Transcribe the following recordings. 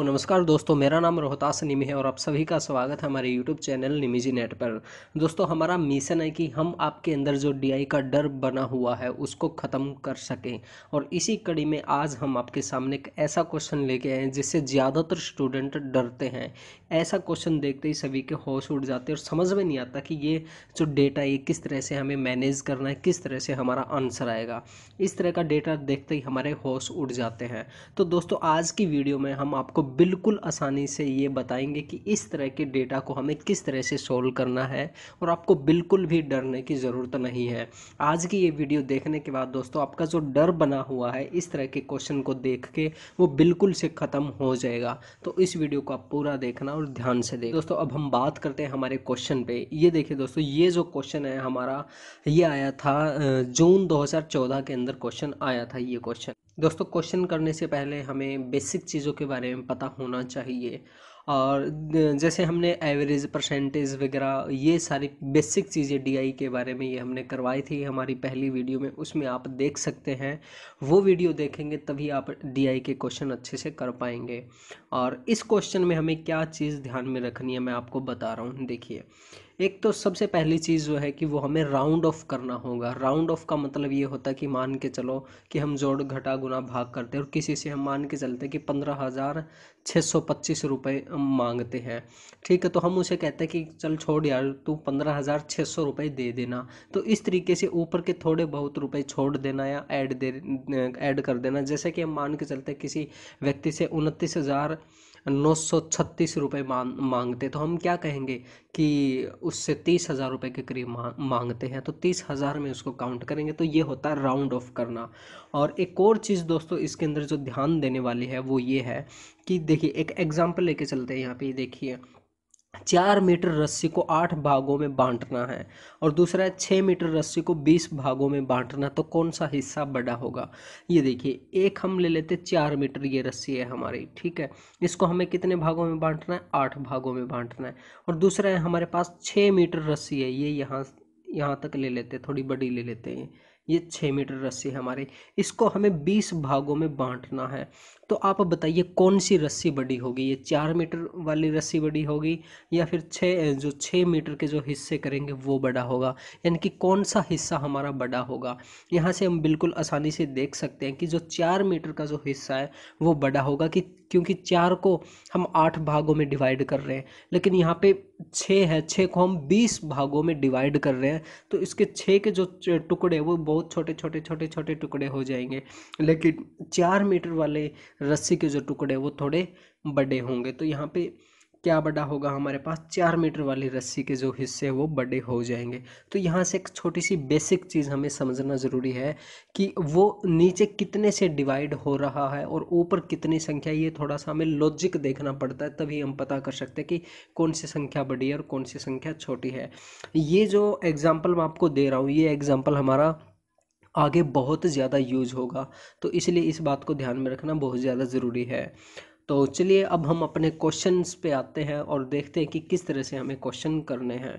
तो नमस्कार दोस्तों मेरा नाम रोहतास निमी है और आप सभी का स्वागत है हमारे यूट्यूब चैनल निमीजी नेट पर दोस्तों हमारा मिशन है कि हम आपके अंदर जो डी का डर बना हुआ है उसको ख़त्म कर सकें और इसी कड़ी में आज हम आपके सामने एक ऐसा क्वेश्चन लेके आए हैं जिससे ज़्यादातर स्टूडेंट डरते हैं ऐसा क्वेश्चन देखते ही सभी के होश उठ जाते हैं और समझ में नहीं आता कि ये जो डेटा ये किस तरह से हमें मैनेज करना है किस तरह से हमारा आंसर आएगा इस तरह का डेटा देखते ही हमारे होश उठ जाते हैं तो दोस्तों आज की वीडियो में हम आपको बिल्कुल आसानी से ये बताएंगे कि इस तरह के डेटा को हमें किस तरह से सोल्व करना है और आपको बिल्कुल भी डरने की ज़रूरत नहीं है आज की ये वीडियो देखने के बाद दोस्तों आपका जो डर बना हुआ है इस तरह के क्वेश्चन को देख के वो बिल्कुल से ख़त्म हो जाएगा तो इस वीडियो को आप पूरा देखना और ध्यान से देख दोस्तों अब हम बात करते हैं हमारे क्वेश्चन पर ये देखिए दोस्तों ये जो क्वेश्चन है हमारा ये आया था जून दो के अंदर क्वेश्चन आया था ये क्वेश्चन दोस्तों क्वेश्चन करने से पहले हमें बेसिक चीज़ों के बारे में पता होना चाहिए और जैसे हमने एवरेज परसेंटेज वगैरह ये सारी बेसिक चीज़ें डीआई के बारे में ये हमने करवाई थी हमारी पहली वीडियो में उसमें आप देख सकते हैं वो वीडियो देखेंगे तभी आप डीआई के क्वेश्चन अच्छे से कर पाएंगे और इस क्वेश्चन में हमें क्या चीज़ ध्यान में रखनी है मैं आपको बता रहा हूँ देखिए एक तो सबसे पहली चीज़ जो है कि वो हमें राउंड ऑफ करना होगा राउंड ऑफ का मतलब ये होता है कि मान के चलो कि हम जोड़ घटा गुना भाग करते हैं और किसी से हम मान के चलते हैं कि पंद्रह हज़ार छः सौ पच्चीस रुपये मांगते हैं ठीक है तो हम उसे कहते हैं कि चल छोड़ यार तू पंद्रह हज़ार छः सौ रुपये दे देना तो इस तरीके से ऊपर के थोड़े बहुत रुपये छोड़ देना या ऐड दे ऐड कर देना जैसे कि हम मान के चलते किसी व्यक्ति से उनतीस हज़ार नौ सौ छत्तीस रुपये मांग मांगते तो हम क्या कहेंगे कि उससे तीस हज़ार रुपये के करीब मांगते हैं तो तीस हज़ार में उसको काउंट करेंगे तो ये होता है राउंड ऑफ करना और एक और चीज़ दोस्तों इसके अंदर जो ध्यान देने वाली है वो ये है कि देखिए एक एग्ज़ाम्पल लेके चलते हैं यहाँ पे देखिए चार मीटर रस्सी को आठ भागों में बांटना है और दूसरा है छः मीटर रस्सी को बीस भागों में बांटना तो कौन सा हिस्सा बड़ा होगा ये देखिए एक हम ले लेते चार मीटर ये रस्सी है हमारी ठीक है इसको हमें कितने भागों में बांटना है आठ भागों में बांटना है और दूसरा है हमारे पास छः मीटर रस्सी है ये यहाँ यहाँ तक ले लेते थोड़ी बड़ी ले लेते हैं ये छः मीटर रस्सी है हमारी इसको हमें बीस भागों में बांटना है तो आप बताइए कौन सी रस्सी बड़ी होगी ये चार मीटर वाली रस्सी बड़ी होगी या फिर छः जो छः मीटर के जो हिस्से करेंगे वो बड़ा होगा यानी कि कौन सा हिस्सा हमारा बड़ा होगा यहाँ से हम बिल्कुल आसानी से देख सकते हैं कि जो चार मीटर का जो हिस्सा है वो बड़ा होगा कि क्योंकि चार को हम आठ भागों में डिवाइड कर रहे हैं लेकिन यहाँ पे छः है छः को हम बीस भागों में डिवाइड कर रहे हैं तो इसके छः के जो टुकड़े वो बहुत छोटे छोटे छोटे छोटे टुकड़े हो जाएंगे लेकिन चार मीटर वाले रस्सी के जो टुकड़े वो थोड़े बड़े होंगे तो यहाँ पे क्या बड़ा होगा हमारे पास चार मीटर वाली रस्सी के जो हिस्से हैं वो बड़े हो जाएंगे तो यहाँ से एक छोटी सी बेसिक चीज़ हमें समझना ज़रूरी है कि वो नीचे कितने से डिवाइड हो रहा है और ऊपर कितनी संख्या ये थोड़ा सा हमें लॉजिक देखना पड़ता है तभी हम पता कर सकते हैं कि कौन सी संख्या बड़ी है और कौन सी संख्या छोटी है ये जो एग्ज़ाम्पल मैं आपको दे रहा हूँ ये एग्ज़ाम्पल हमारा आगे बहुत ज़्यादा यूज होगा तो इसलिए इस बात को ध्यान में रखना बहुत ज़्यादा ज़रूरी है तो चलिए अब हम अपने क्वेश्चंस पे आते हैं और देखते हैं कि किस तरह से हमें क्वेश्चन करने हैं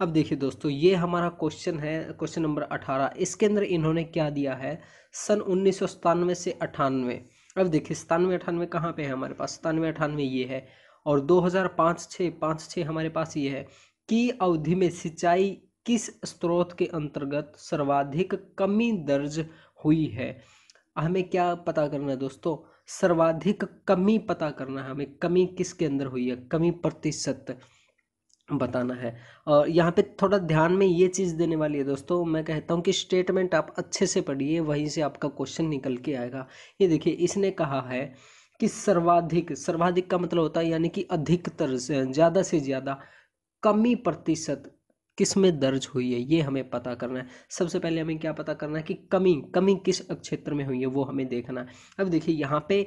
अब देखिए दोस्तों ये हमारा क्वेश्चन है क्वेश्चन नंबर अठारह इसके अंदर इन्होंने क्या दिया है सन उन्नीस से अठानवे अब देखिए सतानवे अठानवे कहाँ पे है हमारे पास सतानवे अठानवे ये है और 2005 छः पाँच छः हमारे पास ये है कि अवधि में सिंचाई किस स्रोत के अंतर्गत सर्वाधिक कमी दर्ज हुई है हमें क्या पता करना है दोस्तों सर्वाधिक कमी पता करना है हमें कमी किसके अंदर हुई है कमी प्रतिशत बताना है और यहाँ पे थोड़ा ध्यान में ये चीज़ देने वाली है दोस्तों मैं कहता हूँ कि स्टेटमेंट आप अच्छे से पढ़िए वहीं से आपका क्वेश्चन निकल के आएगा ये देखिए इसने कहा है कि सर्वाधिक सर्वाधिक का मतलब होता है यानी कि अधिकतर ज़्यादा से ज़्यादा कमी प्रतिशत किस में दर्ज हुई है ये हमें पता करना है सबसे पहले हमें क्या पता करना है कि कमी कमी किस क्षेत्र में हुई है वो हमें देखना है अब देखिए यहाँ पे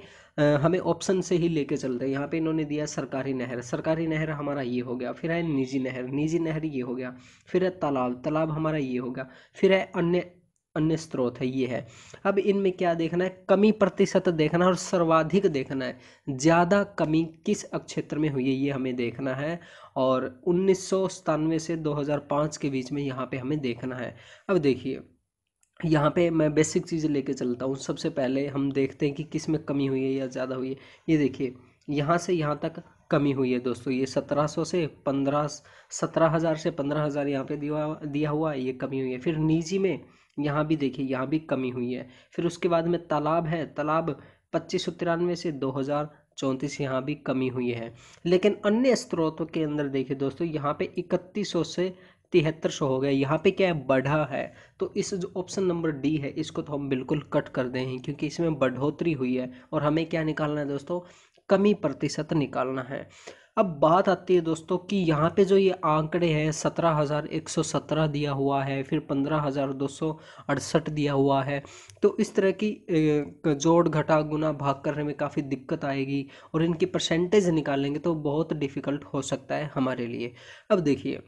हमें ऑप्शन से ही लेके चलते हैं यहाँ पे इन्होंने दिया सरकारी नहर सरकारी नहर हमारा ये हो गया फिर है निजी नहर निजी नहर ये हो गया फिर है तालाब तालाब हमारा ये हो गया फिर है अन्य अन्य स्रोत है ये है अब इनमें क्या देखना है कमी प्रतिशत देखना है और सर्वाधिक देखना है ज़्यादा कमी किस क्षेत्र में हुई है ये हमें देखना है और उन्नीस से 2005 के बीच में यहाँ पे हमें देखना है अब देखिए यहाँ पे मैं बेसिक चीज़ें लेके चलता हूँ सबसे पहले हम देखते हैं कि किस में कमी हुई है या ज़्यादा हुई है ये देखिए यहाँ से यहाँ तक कमी हुई है दोस्तों ये सत्रह सौ से पंद्रह सत्रह हज़ार से पंद्रह हज़ार यहाँ पे दिया दिया हुआ है ये कमी हुई है फिर निजी में यहाँ भी देखिए यहाँ भी कमी हुई है फिर उसके बाद में तालाब है तालाब पच्चीस सौ तिरानवे से दो हज़ार चौंतीस यहाँ भी कमी हुई है लेकिन अन्य स्रोतों के अंदर देखिए दोस्तों यहाँ पे इकतीस सौ से तिहत्तर सौ हो गया यहाँ पे क्या है बढ़ा है तो इस जो ऑप्शन नंबर डी है इसको तो हम बिल्कुल कट कर दें क्योंकि इसमें बढ़ोतरी हुई है और हमें क्या निकालना है दोस्तों कमी प्रतिशत निकालना है अब बात आती है दोस्तों कि यहाँ पे जो ये आंकड़े हैं सत्रह हज़ार एक सौ सत्रह दिया हुआ है फिर पंद्रह हज़ार दो सौ अड़सठ दिया हुआ है तो इस तरह की जोड़ घटा गुना भाग करने में काफ़ी दिक्कत आएगी और इनकी परसेंटेज निकालेंगे तो बहुत डिफ़िकल्ट हो सकता है हमारे लिए अब देखिए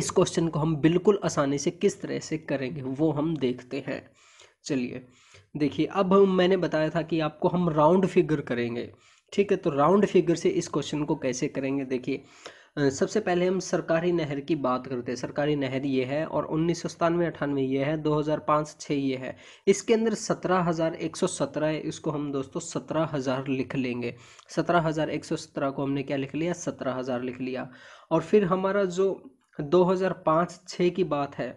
इस क्वेश्चन को हम बिल्कुल आसानी से किस तरह से करेंगे वो हम देखते हैं चलिए देखिए अब मैंने बताया था कि आपको हम राउंड फिगर करेंगे ठीक है तो राउंड फिगर से इस क्वेश्चन को कैसे करेंगे देखिए सबसे पहले हम सरकारी नहर की बात करते हैं सरकारी नहर ये है और उन्नीस सौ सतानवे अठानवे ये है दो हज़ार पाँच छः ये है इसके अंदर सत्रह हज़ार एक सौ सत्रह है इसको हम दोस्तों सत्रह हज़ार लिख लेंगे सत्रह हज़ार एक सौ सत्रह को हमने क्या लिख लिया सत्रह हज़ार लिख लिया और फिर हमारा जो दो हज़ार पाँच छः की बात है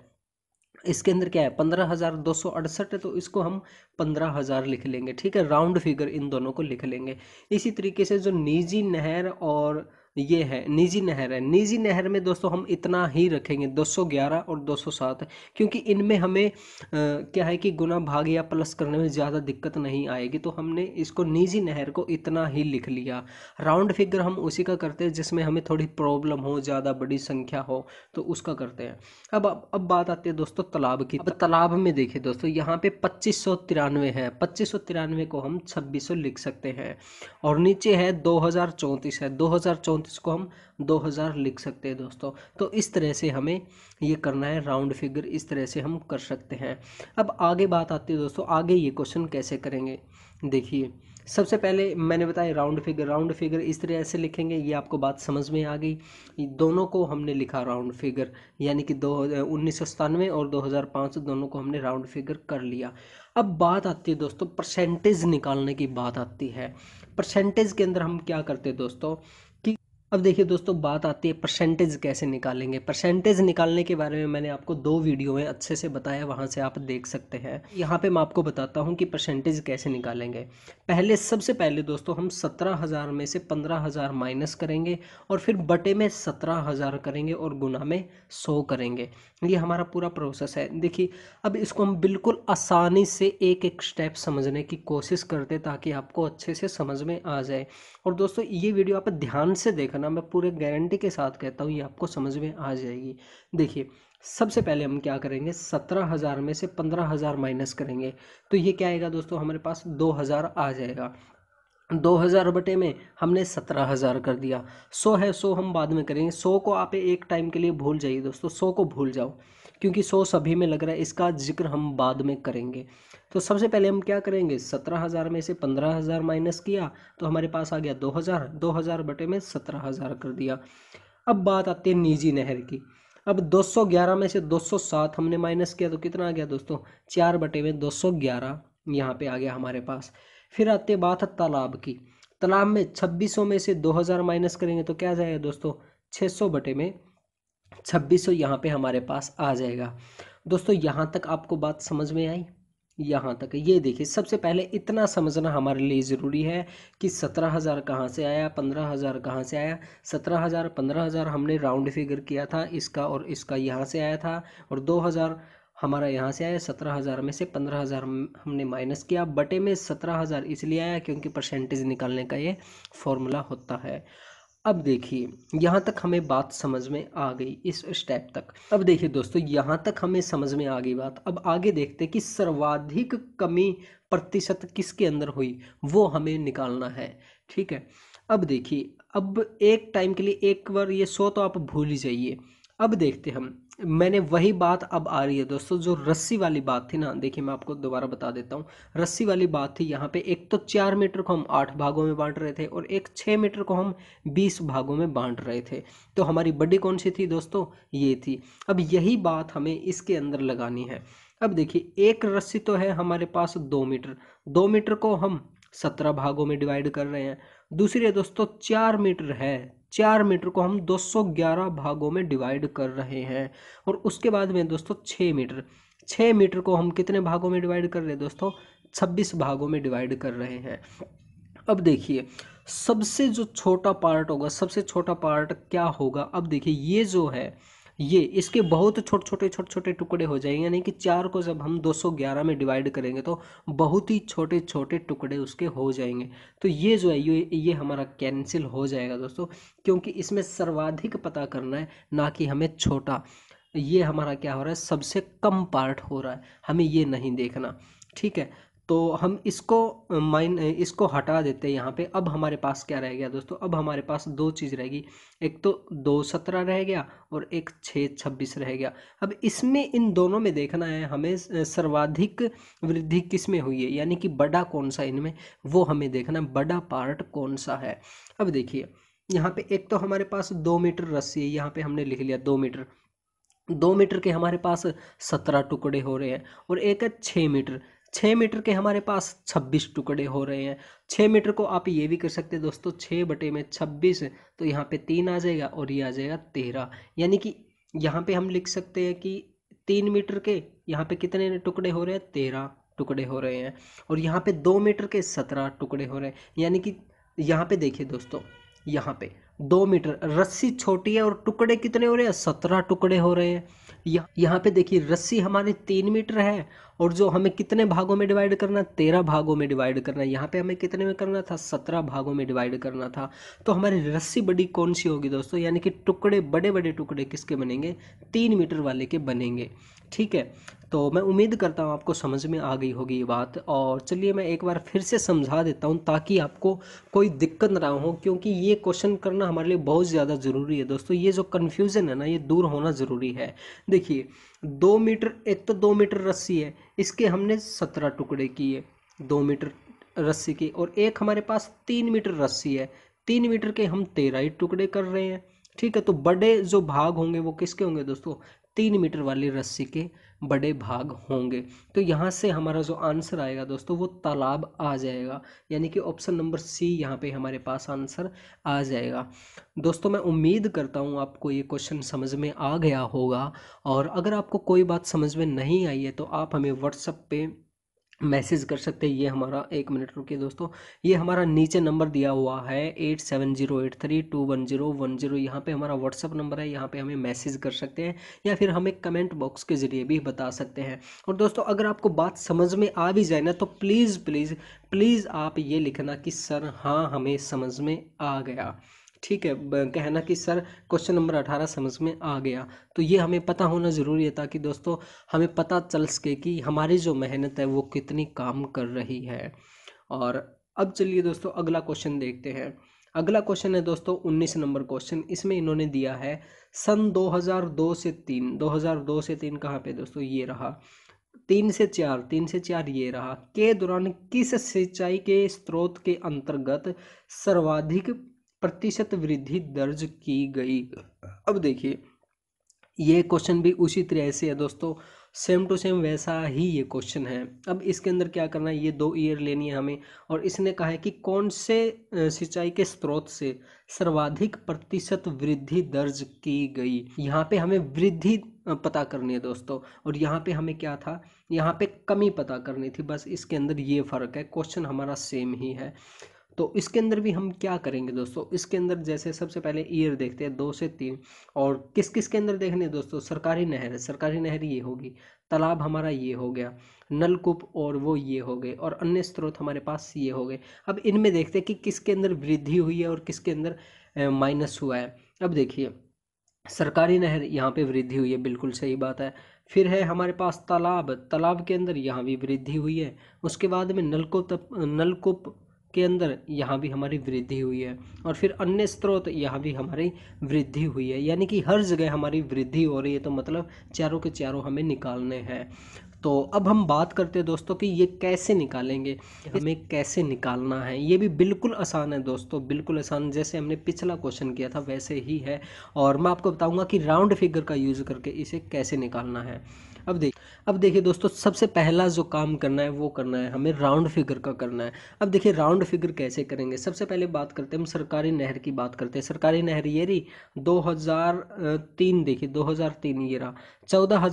इसके अंदर क्या है पंद्रह हज़ार दो सौ अड़सठ है तो इसको हम पंद्रह हज़ार लिख लेंगे ठीक है राउंड फिगर इन दोनों को लिख लेंगे इसी तरीके से जो निजी नहर और ये है निजी नहर है निजी नहर में दोस्तों हम इतना ही रखेंगे 211 और 207 क्योंकि इनमें हमें आ, क्या है कि गुना भाग या प्लस करने में ज़्यादा दिक्कत नहीं आएगी तो हमने इसको निजी नहर को इतना ही लिख लिया राउंड फिगर हम उसी का करते हैं जिसमें हमें थोड़ी प्रॉब्लम हो ज़्यादा बड़ी संख्या हो तो उसका करते हैं अब अब बात आती है दोस्तों तालाब की अब तालाब में देखिए दोस्तों यहाँ पे पच्चीस है पच्चीस को हम छब्बीस लिख सकते हैं और नीचे है दो है दो को हम 2000 लिख सकते हैं दोस्तों तो इस तरह से हमें ये करना है राउंड फिगर इस तरह से हम कर सकते हैं अब आगे बात आती है दोस्तों आगे ये क्वेश्चन कैसे करेंगे देखिए सबसे पहले मैंने बताया राउंड फिगर राउंड फिगर इस तरह से लिखेंगे ये आपको बात समझ में आ गई दोनों को हमने लिखा राउंड फिगर यानी कि दो उन्नीस और 2005 दोनों को हमने राउंड फिगर कर लिया अब बात आती है दोस्तों परसेंटेज निकालने की बात आती है परसेंटेज के अंदर हम क्या करते हैं दोस्तों अब देखिए दोस्तों बात आती है परसेंटेज कैसे निकालेंगे परसेंटेज निकालने के बारे में मैंने आपको दो वीडियो में अच्छे से बताया वहाँ से आप देख सकते हैं यहाँ पे मैं आपको बताता हूँ कि परसेंटेज कैसे निकालेंगे पहले सबसे पहले दोस्तों हम सत्रह हज़ार में से पंद्रह हज़ार माइनस करेंगे और फिर बटे में सत्रह हज़ार करेंगे और गुना में सौ करेंगे ये हमारा पूरा प्रोसेस है देखिए अब इसको हम बिल्कुल आसानी से एक एक स्टेप समझने की कोशिश करते ताकि आपको अच्छे से समझ में आ जाए और दोस्तों ये वीडियो आप ध्यान से देखना करना मैं पूरे गारंटी के साथ कहता हूँ ये आपको समझ में आ जाएगी देखिए सबसे पहले हम क्या करेंगे सत्रह हज़ार में से पंद्रह हज़ार माइनस करेंगे तो ये क्या आएगा दोस्तों हमारे पास दो हज़ार आ जाएगा दो हज़ार बटे में हमने सत्रह हज़ार कर दिया सौ है सौ हम बाद में करेंगे सौ को आप एक टाइम के लिए भूल जाइए दोस्तों सौ को भूल जाओ क्योंकि सौ सभी में लग रहा है इसका जिक्र हम बाद में करेंगे तो सबसे पहले हम क्या करेंगे सत्रह हज़ार में से पंद्रह हज़ार माइनस किया तो हमारे पास आ गया दो हज़ार दो हज़ार बटे में सत्रह हज़ार कर दिया अब बात आती है निजी नहर की अब दो सौ ग्यारह में से दो सौ सात हमने माइनस किया तो कितना आ गया दोस्तों चार बटे में दो सौ ग्यारह यहाँ पर आ गया हमारे पास फिर आते बात है तालाब की तालाब में छब्बीस सौ में से दो हज़ार माइनस करेंगे तो क्या जाएगा दोस्तों छः सौ बटे में छब्बीस सौ यहाँ पर हमारे पास आ जाएगा दोस्तों यहाँ तक आपको बात समझ में आई यहाँ तक ये देखिए सबसे पहले इतना समझना हमारे लिए ज़रूरी है कि सत्रह हज़ार कहाँ से आया पंद्रह हज़ार कहाँ से आया सत्रह हज़ार पंद्रह हज़ार हमने राउंड फिगर किया था इसका और इसका यहाँ से आया था और दो हज़ार हमारा यहाँ से आया सत्रह हज़ार में से पंद्रह हज़ार हमने माइनस किया बटे में सत्रह हज़ार इसलिए आया क्योंकि परसेंटेज निकालने का ये फॉर्मूला होता है अब देखिए यहाँ तक हमें बात समझ में आ गई इस स्टेप तक अब देखिए दोस्तों यहाँ तक हमें समझ में आ गई बात अब आगे देखते हैं कि सर्वाधिक कमी प्रतिशत किसके अंदर हुई वो हमें निकालना है ठीक है अब देखिए अब एक टाइम के लिए एक बार ये सो तो आप भूल ही जाइए अब देखते हम मैंने वही बात अब आ रही है दोस्तों जो रस्सी वाली बात थी ना देखिए मैं आपको दोबारा बता देता हूँ रस्सी वाली बात थी यहाँ पे एक तो चार मीटर को हम आठ भागों में बांट रहे थे और एक छः मीटर को हम बीस भागों में बांट रहे थे तो हमारी बड्डी कौन सी थी दोस्तों ये थी अब यही बात हमें इसके अंदर लगानी है अब देखिए एक रस्सी तो है हमारे पास दो मीटर दो मीटर को हम सत्रह भागों में डिवाइड कर रहे हैं दूसरी है दोस्तों चार मीटर है चार मीटर को हम 211 भागों में डिवाइड कर रहे हैं और उसके बाद में दोस्तों छः मीटर छः मीटर को हम कितने भागों में डिवाइड कर रहे हैं दोस्तों छब्बीस भागों में डिवाइड कर रहे हैं अब देखिए सबसे जो छोटा पार्ट होगा सबसे छोटा पार्ट क्या होगा अब देखिए ये जो है ये इसके बहुत छोटे छोटे छोटे छोटे टुकड़े हो जाएंगे यानी कि चार को जब हम 211 में डिवाइड करेंगे तो बहुत ही छोटे छोटे टुकड़े उसके हो जाएंगे तो ये जो है ये ये हमारा कैंसिल हो जाएगा दोस्तों क्योंकि इसमें सर्वाधिक पता करना है ना कि हमें छोटा ये हमारा क्या हो रहा है सबसे कम पार्ट हो रहा है हमें ये नहीं देखना ठीक है तो हम इसको माइन इसको हटा देते हैं यहाँ पे अब हमारे पास क्या रह गया दोस्तों अब हमारे पास दो चीज़ रहेगी एक तो दो सत्रह रह गया और एक छः छब्बीस रह गया अब इसमें इन दोनों में देखना है हमें सर्वाधिक वृद्धि किस में हुई है यानी कि बड़ा कौन सा इनमें वो हमें देखना है बड़ा पार्ट कौन सा है अब देखिए यहाँ पे एक तो हमारे पास दो मीटर रस्सी है यहाँ पे हमने लिख लिया दो मीटर दो मीटर के हमारे पास सत्रह टुकड़े हो रहे हैं और एक है छः मीटर छः मीटर के हमारे पास छब्बीस टुकड़े हो रहे हैं छः मीटर को आप ये भी कर सकते हैं दोस्तों छः बटे में छब्बीस तो यहाँ पे तीन आ जाएगा और ये आ जाएगा तेरह यानी कि यहाँ पे हम लिख सकते हैं कि तीन मीटर के यहाँ पे कितने टुकड़े हो रहे हैं तेरह टुकड़े हो रहे हैं और यहाँ पे दो मीटर के सत्रह टुकड़े हो रहे हैं यानी कि यहाँ पे देखिए दोस्तों यहाँ पे दो मीटर रस्सी छोटी है और टुकड़े कितने हो रहे हैं सत्रह टुकड़े हो रहे हैं यहाँ पे देखिए रस्सी हमारे तीन मीटर है और जो हमें कितने भागों में डिवाइड करना तेरह भागों में डिवाइड करना है यहाँ पे हमें कितने में करना था सत्रह भागों में डिवाइड करना था तो हमारी रस्सी बड़ी कौन सी होगी दोस्तों यानी कि टुकड़े बड़े बड़े टुकड़े किसके बनेंगे तीन मीटर वाले के बनेंगे ठीक है तो मैं उम्मीद करता हूँ आपको समझ में आ गई होगी ये बात और चलिए मैं एक बार फिर से समझा देता हूँ ताकि आपको कोई दिक्कत ना हो क्योंकि ये क्वेश्चन करना हमारे लिए बहुत ज़्यादा ज़रूरी है दोस्तों ये जो कन्फ्यूज़न है ना ये दूर होना ज़रूरी है देखिए दो मीटर एक तो दो मीटर रस्सी है इसके हमने सत्रह टुकड़े किए दो मीटर रस्सी की और एक हमारे पास तीन मीटर रस्सी है तीन मीटर के हम तेरह ही टुकड़े कर रहे हैं ठीक है तो बड़े जो भाग होंगे वो किसके होंगे दोस्तों तीन मीटर वाली रस्सी के बड़े भाग होंगे तो यहाँ से हमारा जो आंसर आएगा दोस्तों वो तालाब आ जाएगा यानी कि ऑप्शन नंबर सी यहाँ पे हमारे पास आंसर आ जाएगा दोस्तों मैं उम्मीद करता हूँ आपको ये क्वेश्चन समझ में आ गया होगा और अगर आपको कोई बात समझ में नहीं आई है तो आप हमें व्हाट्सअप पे मैसेज कर सकते हैं ये हमारा एक मिनट रुकिए दोस्तों ये हमारा नीचे नंबर दिया हुआ है eight seven zero eight three two one zero one zero यहाँ पर हमारा व्हाट्सअप नंबर है यहाँ पे हमें मैसेज कर सकते हैं या फिर हमें कमेंट बॉक्स के ज़रिए भी बता सकते हैं और दोस्तों अगर आपको बात समझ में आ भी जाए ना तो प्लीज़ प्लीज़ प्लीज़ आप ये लिखना कि सर हाँ हमें समझ में आ गया ठीक है कहना कि सर क्वेश्चन नंबर अठारह समझ में आ गया तो ये हमें पता होना ज़रूरी है ताकि दोस्तों हमें पता चल सके कि हमारी जो मेहनत है वो कितनी काम कर रही है और अब चलिए दोस्तों अगला क्वेश्चन देखते हैं अगला क्वेश्चन है दोस्तों उन्नीस नंबर क्वेश्चन इसमें इन्होंने दिया है सन 2002 से तीन 2002 से तीन कहाँ पे दोस्तों ये रहा तीन से चार तीन से चार ये रहा के दौरान किस सिंचाई के स्रोत के अंतर्गत सर्वाधिक प्रतिशत वृद्धि दर्ज की गई अब देखिए ये क्वेश्चन भी उसी तरह से है दोस्तों सेम टू सेम वैसा ही ये क्वेश्चन है अब इसके अंदर क्या करना है ये दो ईयर लेनी है हमें और इसने कहा है कि कौन से सिंचाई के स्रोत से सर्वाधिक प्रतिशत वृद्धि दर्ज की गई यहाँ पे हमें वृद्धि पता करनी है दोस्तों और यहाँ पे हमें क्या था यहाँ पे कमी पता करनी थी बस इसके अंदर ये फ़र्क है क्वेश्चन हमारा सेम ही है तो इसके अंदर भी हम क्या करेंगे दोस्तों इसके अंदर जैसे सबसे पहले ईयर देखते हैं दो से तीन और किस किस के अंदर देखने दोस्तों सरकारी नहर सरकारी नहर ये होगी तालाब हमारा ये हो गया नलकूप और वो ये हो गए और अन्य स्रोत हमारे पास ये हो गए अब इनमें देखते हैं कि किसके अंदर वृद्धि हुई है और किसके अंदर माइनस हुआ है अब देखिए सरकारी नहर यहाँ पे वृद्धि हुई है बिल्कुल सही बात है फिर है हमारे पास तालाब तालाब के अंदर यहाँ भी वृद्धि हुई है उसके बाद में नलकूप नलकूप के अंदर यहाँ भी हमारी वृद्धि हुई है और फिर अन्य स्रोत यहाँ भी हमारी वृद्धि हुई है यानी कि हर जगह हमारी वृद्धि हो रही है तो मतलब चारों के चारों हमें निकालने हैं तो अब हम बात करते हैं दोस्तों कि ये कैसे निकालेंगे हमें कैसे निकालना है ये भी बिल्कुल आसान है दोस्तों बिल्कुल आसान जैसे हमने पिछला क्वेश्चन किया था वैसे ही है और मैं आपको बताऊंगा कि राउंड फिगर का यूज़ करके इसे कैसे निकालना है अब देख अब देखिए दोस्तों सबसे पहला जो काम करना है वो करना है हमें राउंड फिगर का करना है अब देखिए राउंड फिगर कैसे करेंगे सबसे पहले बात करते हैं हम सरकारी नहर की बात करते हैं सरकारी नहर ये रही दो देखिए दो ये रहा चौदह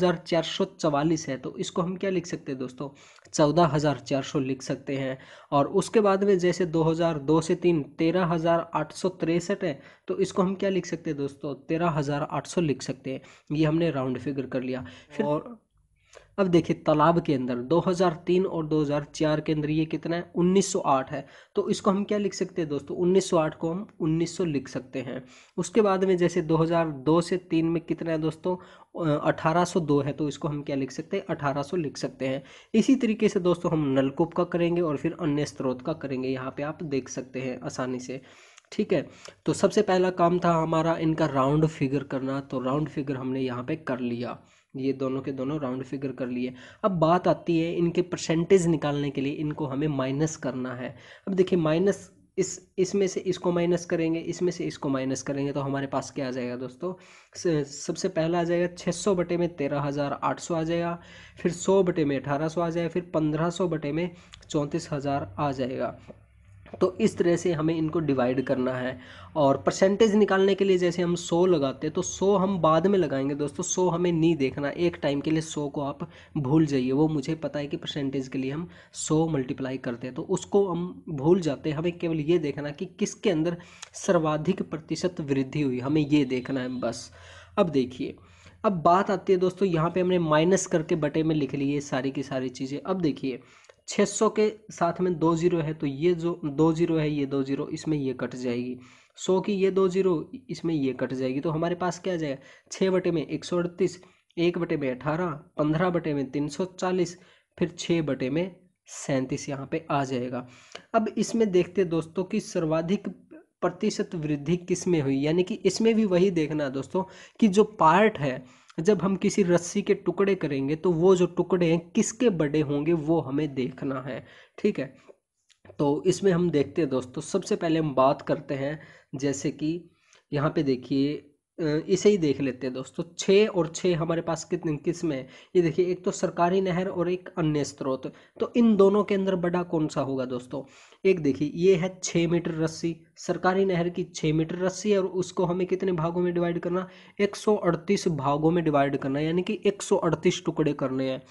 है तो इसको हम क्या लिख सकते हैं दोस्तों चौदह हज़ार चार सौ लिख सकते हैं और उसके बाद में जैसे दो से तीन तेरह हज़ार आठ सौ तिरसठ है तो इसको हम क्या लिख सकते हैं दोस्तों तेरह हज़ार आठ सौ लिख सकते हैं ये हमने राउंड फिगर कर लिया फिर और अब देखिए तालाब के अंदर 2003 और 2004 के अंदर ये कितना है 1908 है तो इसको हम क्या लिख सकते हैं दोस्तों 1908 को हम 1900 लिख सकते हैं उसके बाद में जैसे 2002 से 3 में कितना है दोस्तों 1802 है तो इसको हम क्या लिख सकते हैं 1800 लिख सकते हैं इसी तरीके से दोस्तों हम नलकूप का करेंगे और फिर अन्य स्रोत का करेंगे यहाँ पर आप देख सकते हैं आसानी से ठीक है तो सबसे पहला काम था हमारा इनका राउंड फिगर करना तो राउंड फिगर हमने यहाँ पर कर लिया ये दोनों के दोनों राउंड फिगर कर लिए अब बात आती है इनके परसेंटेज निकालने के लिए इनको हमें माइनस करना है अब देखिए माइनस इस इसमें से इसको माइनस करेंगे इसमें से इसको माइनस करेंगे तो हमारे पास क्या आ जाएगा दोस्तों सबसे पहला आ जाएगा छः सौ बटे में तेरह हज़ार आठ सौ आ जाएगा फिर सौ बटे में अठारह सौ आ जाएगा फिर पंद्रह सौ बटे में चौंतीस हज़ार आ जाएगा तो इस तरह से हमें इनको डिवाइड करना है और परसेंटेज निकालने के लिए जैसे हम सौ लगाते हैं तो सौ हम बाद में लगाएंगे दोस्तों सौ हमें नहीं देखना एक टाइम के लिए सौ को आप भूल जाइए वो मुझे पता है कि परसेंटेज के लिए हम सौ मल्टीप्लाई करते हैं तो उसको हम भूल जाते हैं हमें केवल ये देखना कि किसके अंदर सर्वाधिक प्रतिशत वृद्धि हुई हमें ये देखना है बस अब देखिए अब बात आती है दोस्तों यहाँ पे हमने माइनस करके बटे में लिख लिए सारी की सारी चीज़ें अब देखिए छः सौ के साथ में दो ज़ीरो है तो ये जो दो ज़ीरो है ये दो ज़ीरो इसमें ये कट जाएगी सौ की ये दो ज़ीरो इसमें ये कट जाएगी तो हमारे पास क्या आ जाएगा छः बटे में एक सौ अड़तीस एक बटे में अठारह पंद्रह बटे में तीन सौ चालीस फिर छः बटे में सैंतीस यहाँ पे आ जाएगा अब इसमें देखते दोस्तों कि सर्वाधिक प्रतिशत वृद्धि किस में हुई यानी कि इसमें भी वही देखना दोस्तों कि जो पार्ट है जब हम किसी रस्सी के टुकड़े करेंगे तो वो जो टुकड़े हैं किसके बड़े होंगे वो हमें देखना है ठीक है तो इसमें हम देखते हैं दोस्तों सबसे पहले हम बात करते हैं जैसे कि यहाँ पे देखिए इसे ही देख लेते हैं दोस्तों छः और छः हमारे पास कितने किस में है ये देखिए एक तो सरकारी नहर और एक अन्य स्रोत तो इन दोनों के अंदर बड़ा कौन सा होगा दोस्तों एक देखिए ये है छः मीटर रस्सी सरकारी नहर की छः मीटर रस्सी और उसको हमें कितने भागों में डिवाइड करना एक भागों में डिवाइड करना यानी कि एक टुकड़े करने हैं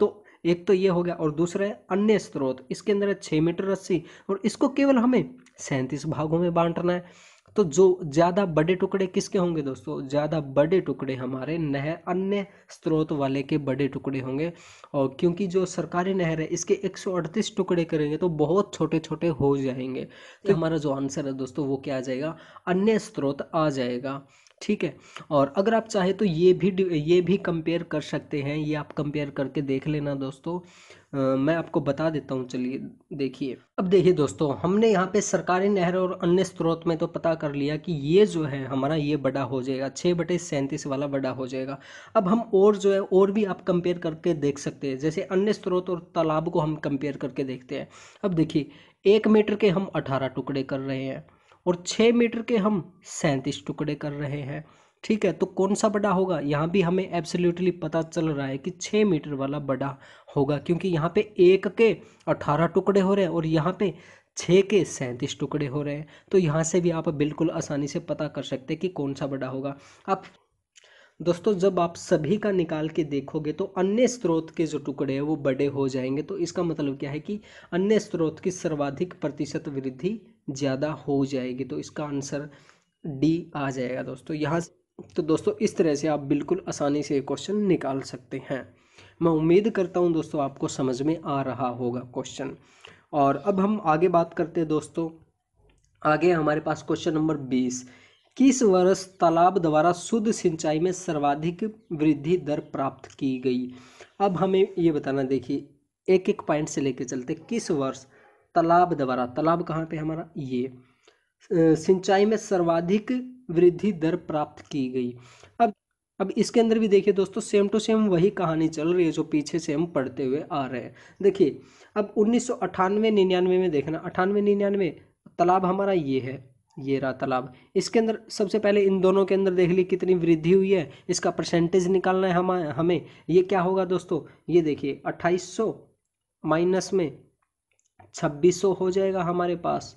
तो एक तो ये हो गया और दूसरा है अन्य स्रोत इसके अंदर है छः मीटर रस्सी और इसको केवल हमें सैंतीस भागों में बांटना है तो जो ज़्यादा बड़े टुकड़े किसके होंगे दोस्तों ज़्यादा बड़े टुकड़े हमारे नहर अन्य स्रोत वाले के बड़े टुकड़े होंगे और क्योंकि जो सरकारी नहर है इसके 138 टुकड़े करेंगे तो बहुत छोटे छोटे हो जाएंगे तो हमारा जो आंसर है दोस्तों वो क्या आ जाएगा अन्य स्रोत आ जाएगा ठीक है और अगर आप चाहे तो ये भी ये भी कंपेयर कर सकते हैं ये आप कंपेयर करके देख लेना दोस्तों आ, मैं आपको बता देता हूँ चलिए देखिए अब देखिए दोस्तों हमने यहाँ पे सरकारी नहर और अन्य स्रोत में तो पता कर लिया कि ये जो है हमारा ये बड़ा हो जाएगा छः बटे सैंतीस वाला बड़ा हो जाएगा अब हम और जो है और भी आप कंपेयर करके देख सकते हैं जैसे अन्य स्रोत और तालाब को हम कंपेयर करके देखते हैं अब देखिए एक मीटर के हम अठारह टुकड़े कर रहे हैं और छः मीटर के हम सैंतीस टुकड़े कर रहे हैं ठीक है तो कौन सा बड़ा होगा यहाँ भी हमें एब्सोल्युटली पता चल रहा है कि छः मीटर वाला बड़ा होगा क्योंकि यहाँ पे एक के अठारह टुकड़े हो रहे हैं और यहाँ पे छः के सैंतीस टुकड़े हो रहे हैं तो यहाँ से भी आप बिल्कुल आसानी से पता कर सकते हैं कि कौन सा बड़ा होगा आप दोस्तों जब आप सभी का निकाल के देखोगे तो अन्य स्रोत के जो टुकड़े हैं वो बड़े हो जाएंगे तो इसका मतलब क्या है कि अन्य स्रोत की सर्वाधिक प्रतिशत वृद्धि ज़्यादा हो जाएगी तो इसका आंसर डी आ जाएगा दोस्तों यहाँ तो दोस्तों इस तरह से आप बिल्कुल आसानी से क्वेश्चन निकाल सकते हैं मैं उम्मीद करता हूँ दोस्तों आपको समझ में आ रहा होगा क्वेश्चन और अब हम आगे बात करते हैं दोस्तों आगे हमारे पास क्वेश्चन नंबर बीस किस वर्ष तालाब द्वारा शुद्ध सिंचाई में सर्वाधिक वृद्धि दर प्राप्त की गई अब हमें ये बताना देखिए एक एक पॉइंट से लेकर चलते किस वर्ष तालाब द्वारा तालाब कहाँ पे हमारा ये सिंचाई में सर्वाधिक वृद्धि दर प्राप्त की गई अब अब इसके अंदर भी देखिए दोस्तों सेम टू सेम वही कहानी चल रही है जो पीछे से हम पढ़ते हुए आ रहे हैं देखिए अब उन्नीस सौ अठानवे निन्यानवे में देखना अठानवे निन्यानवे तालाब हमारा ये है ये रहा तालाब इसके अंदर सबसे पहले इन दोनों के अंदर देख ली कितनी वृद्धि हुई है इसका परसेंटेज निकालना है हम हमें ये क्या होगा दोस्तों ये देखिए 2800 माइनस में 2600 हो जाएगा हमारे पास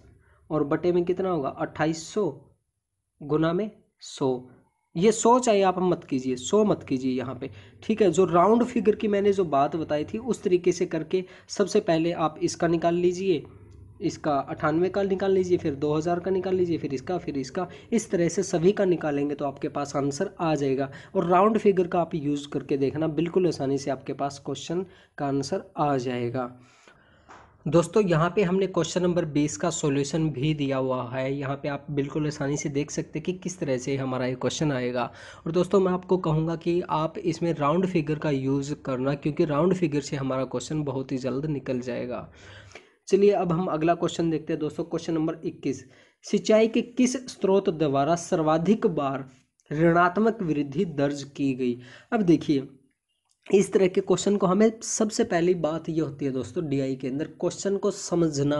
और बटे में कितना होगा 2800 गुना में 100 ये सौ चाहिए आप मत कीजिए सौ मत कीजिए यहाँ पे ठीक है जो राउंड फिगर की मैंने जो बात बताई थी उस तरीके से करके सबसे पहले आप इसका निकाल लीजिए इसका अठानवे का निकाल लीजिए फिर 2000 का निकाल लीजिए फिर इसका फिर इसका इस तरह से सभी का निकालेंगे तो आपके पास आंसर आ जाएगा और राउंड फिगर का आप यूज़ करके देखना बिल्कुल आसानी से आपके पास क्वेश्चन का आंसर आ जाएगा दोस्तों यहाँ पे हमने क्वेश्चन नंबर बीस का सॉल्यूशन भी दिया हुआ है यहाँ पे आप बिल्कुल आसानी से देख सकते कि किस तरह से हमारा ये क्वेश्चन आएगा और दोस्तों मैं आपको कहूँगा कि आप इसमें राउंड फिगर का यूज़ करना क्योंकि राउंड फिगर से हमारा क्वेश्चन बहुत ही जल्द निकल जाएगा चलिए अब हम अगला क्वेश्चन देखते हैं दोस्तों क्वेश्चन नंबर इक्कीस सिंचाई के किस स्रोत द्वारा सर्वाधिक बार ऋणात्मक वृद्धि दर्ज की गई अब देखिए इस तरह के क्वेश्चन को हमें सबसे पहली बात यह होती है दोस्तों डीआई के अंदर क्वेश्चन को समझना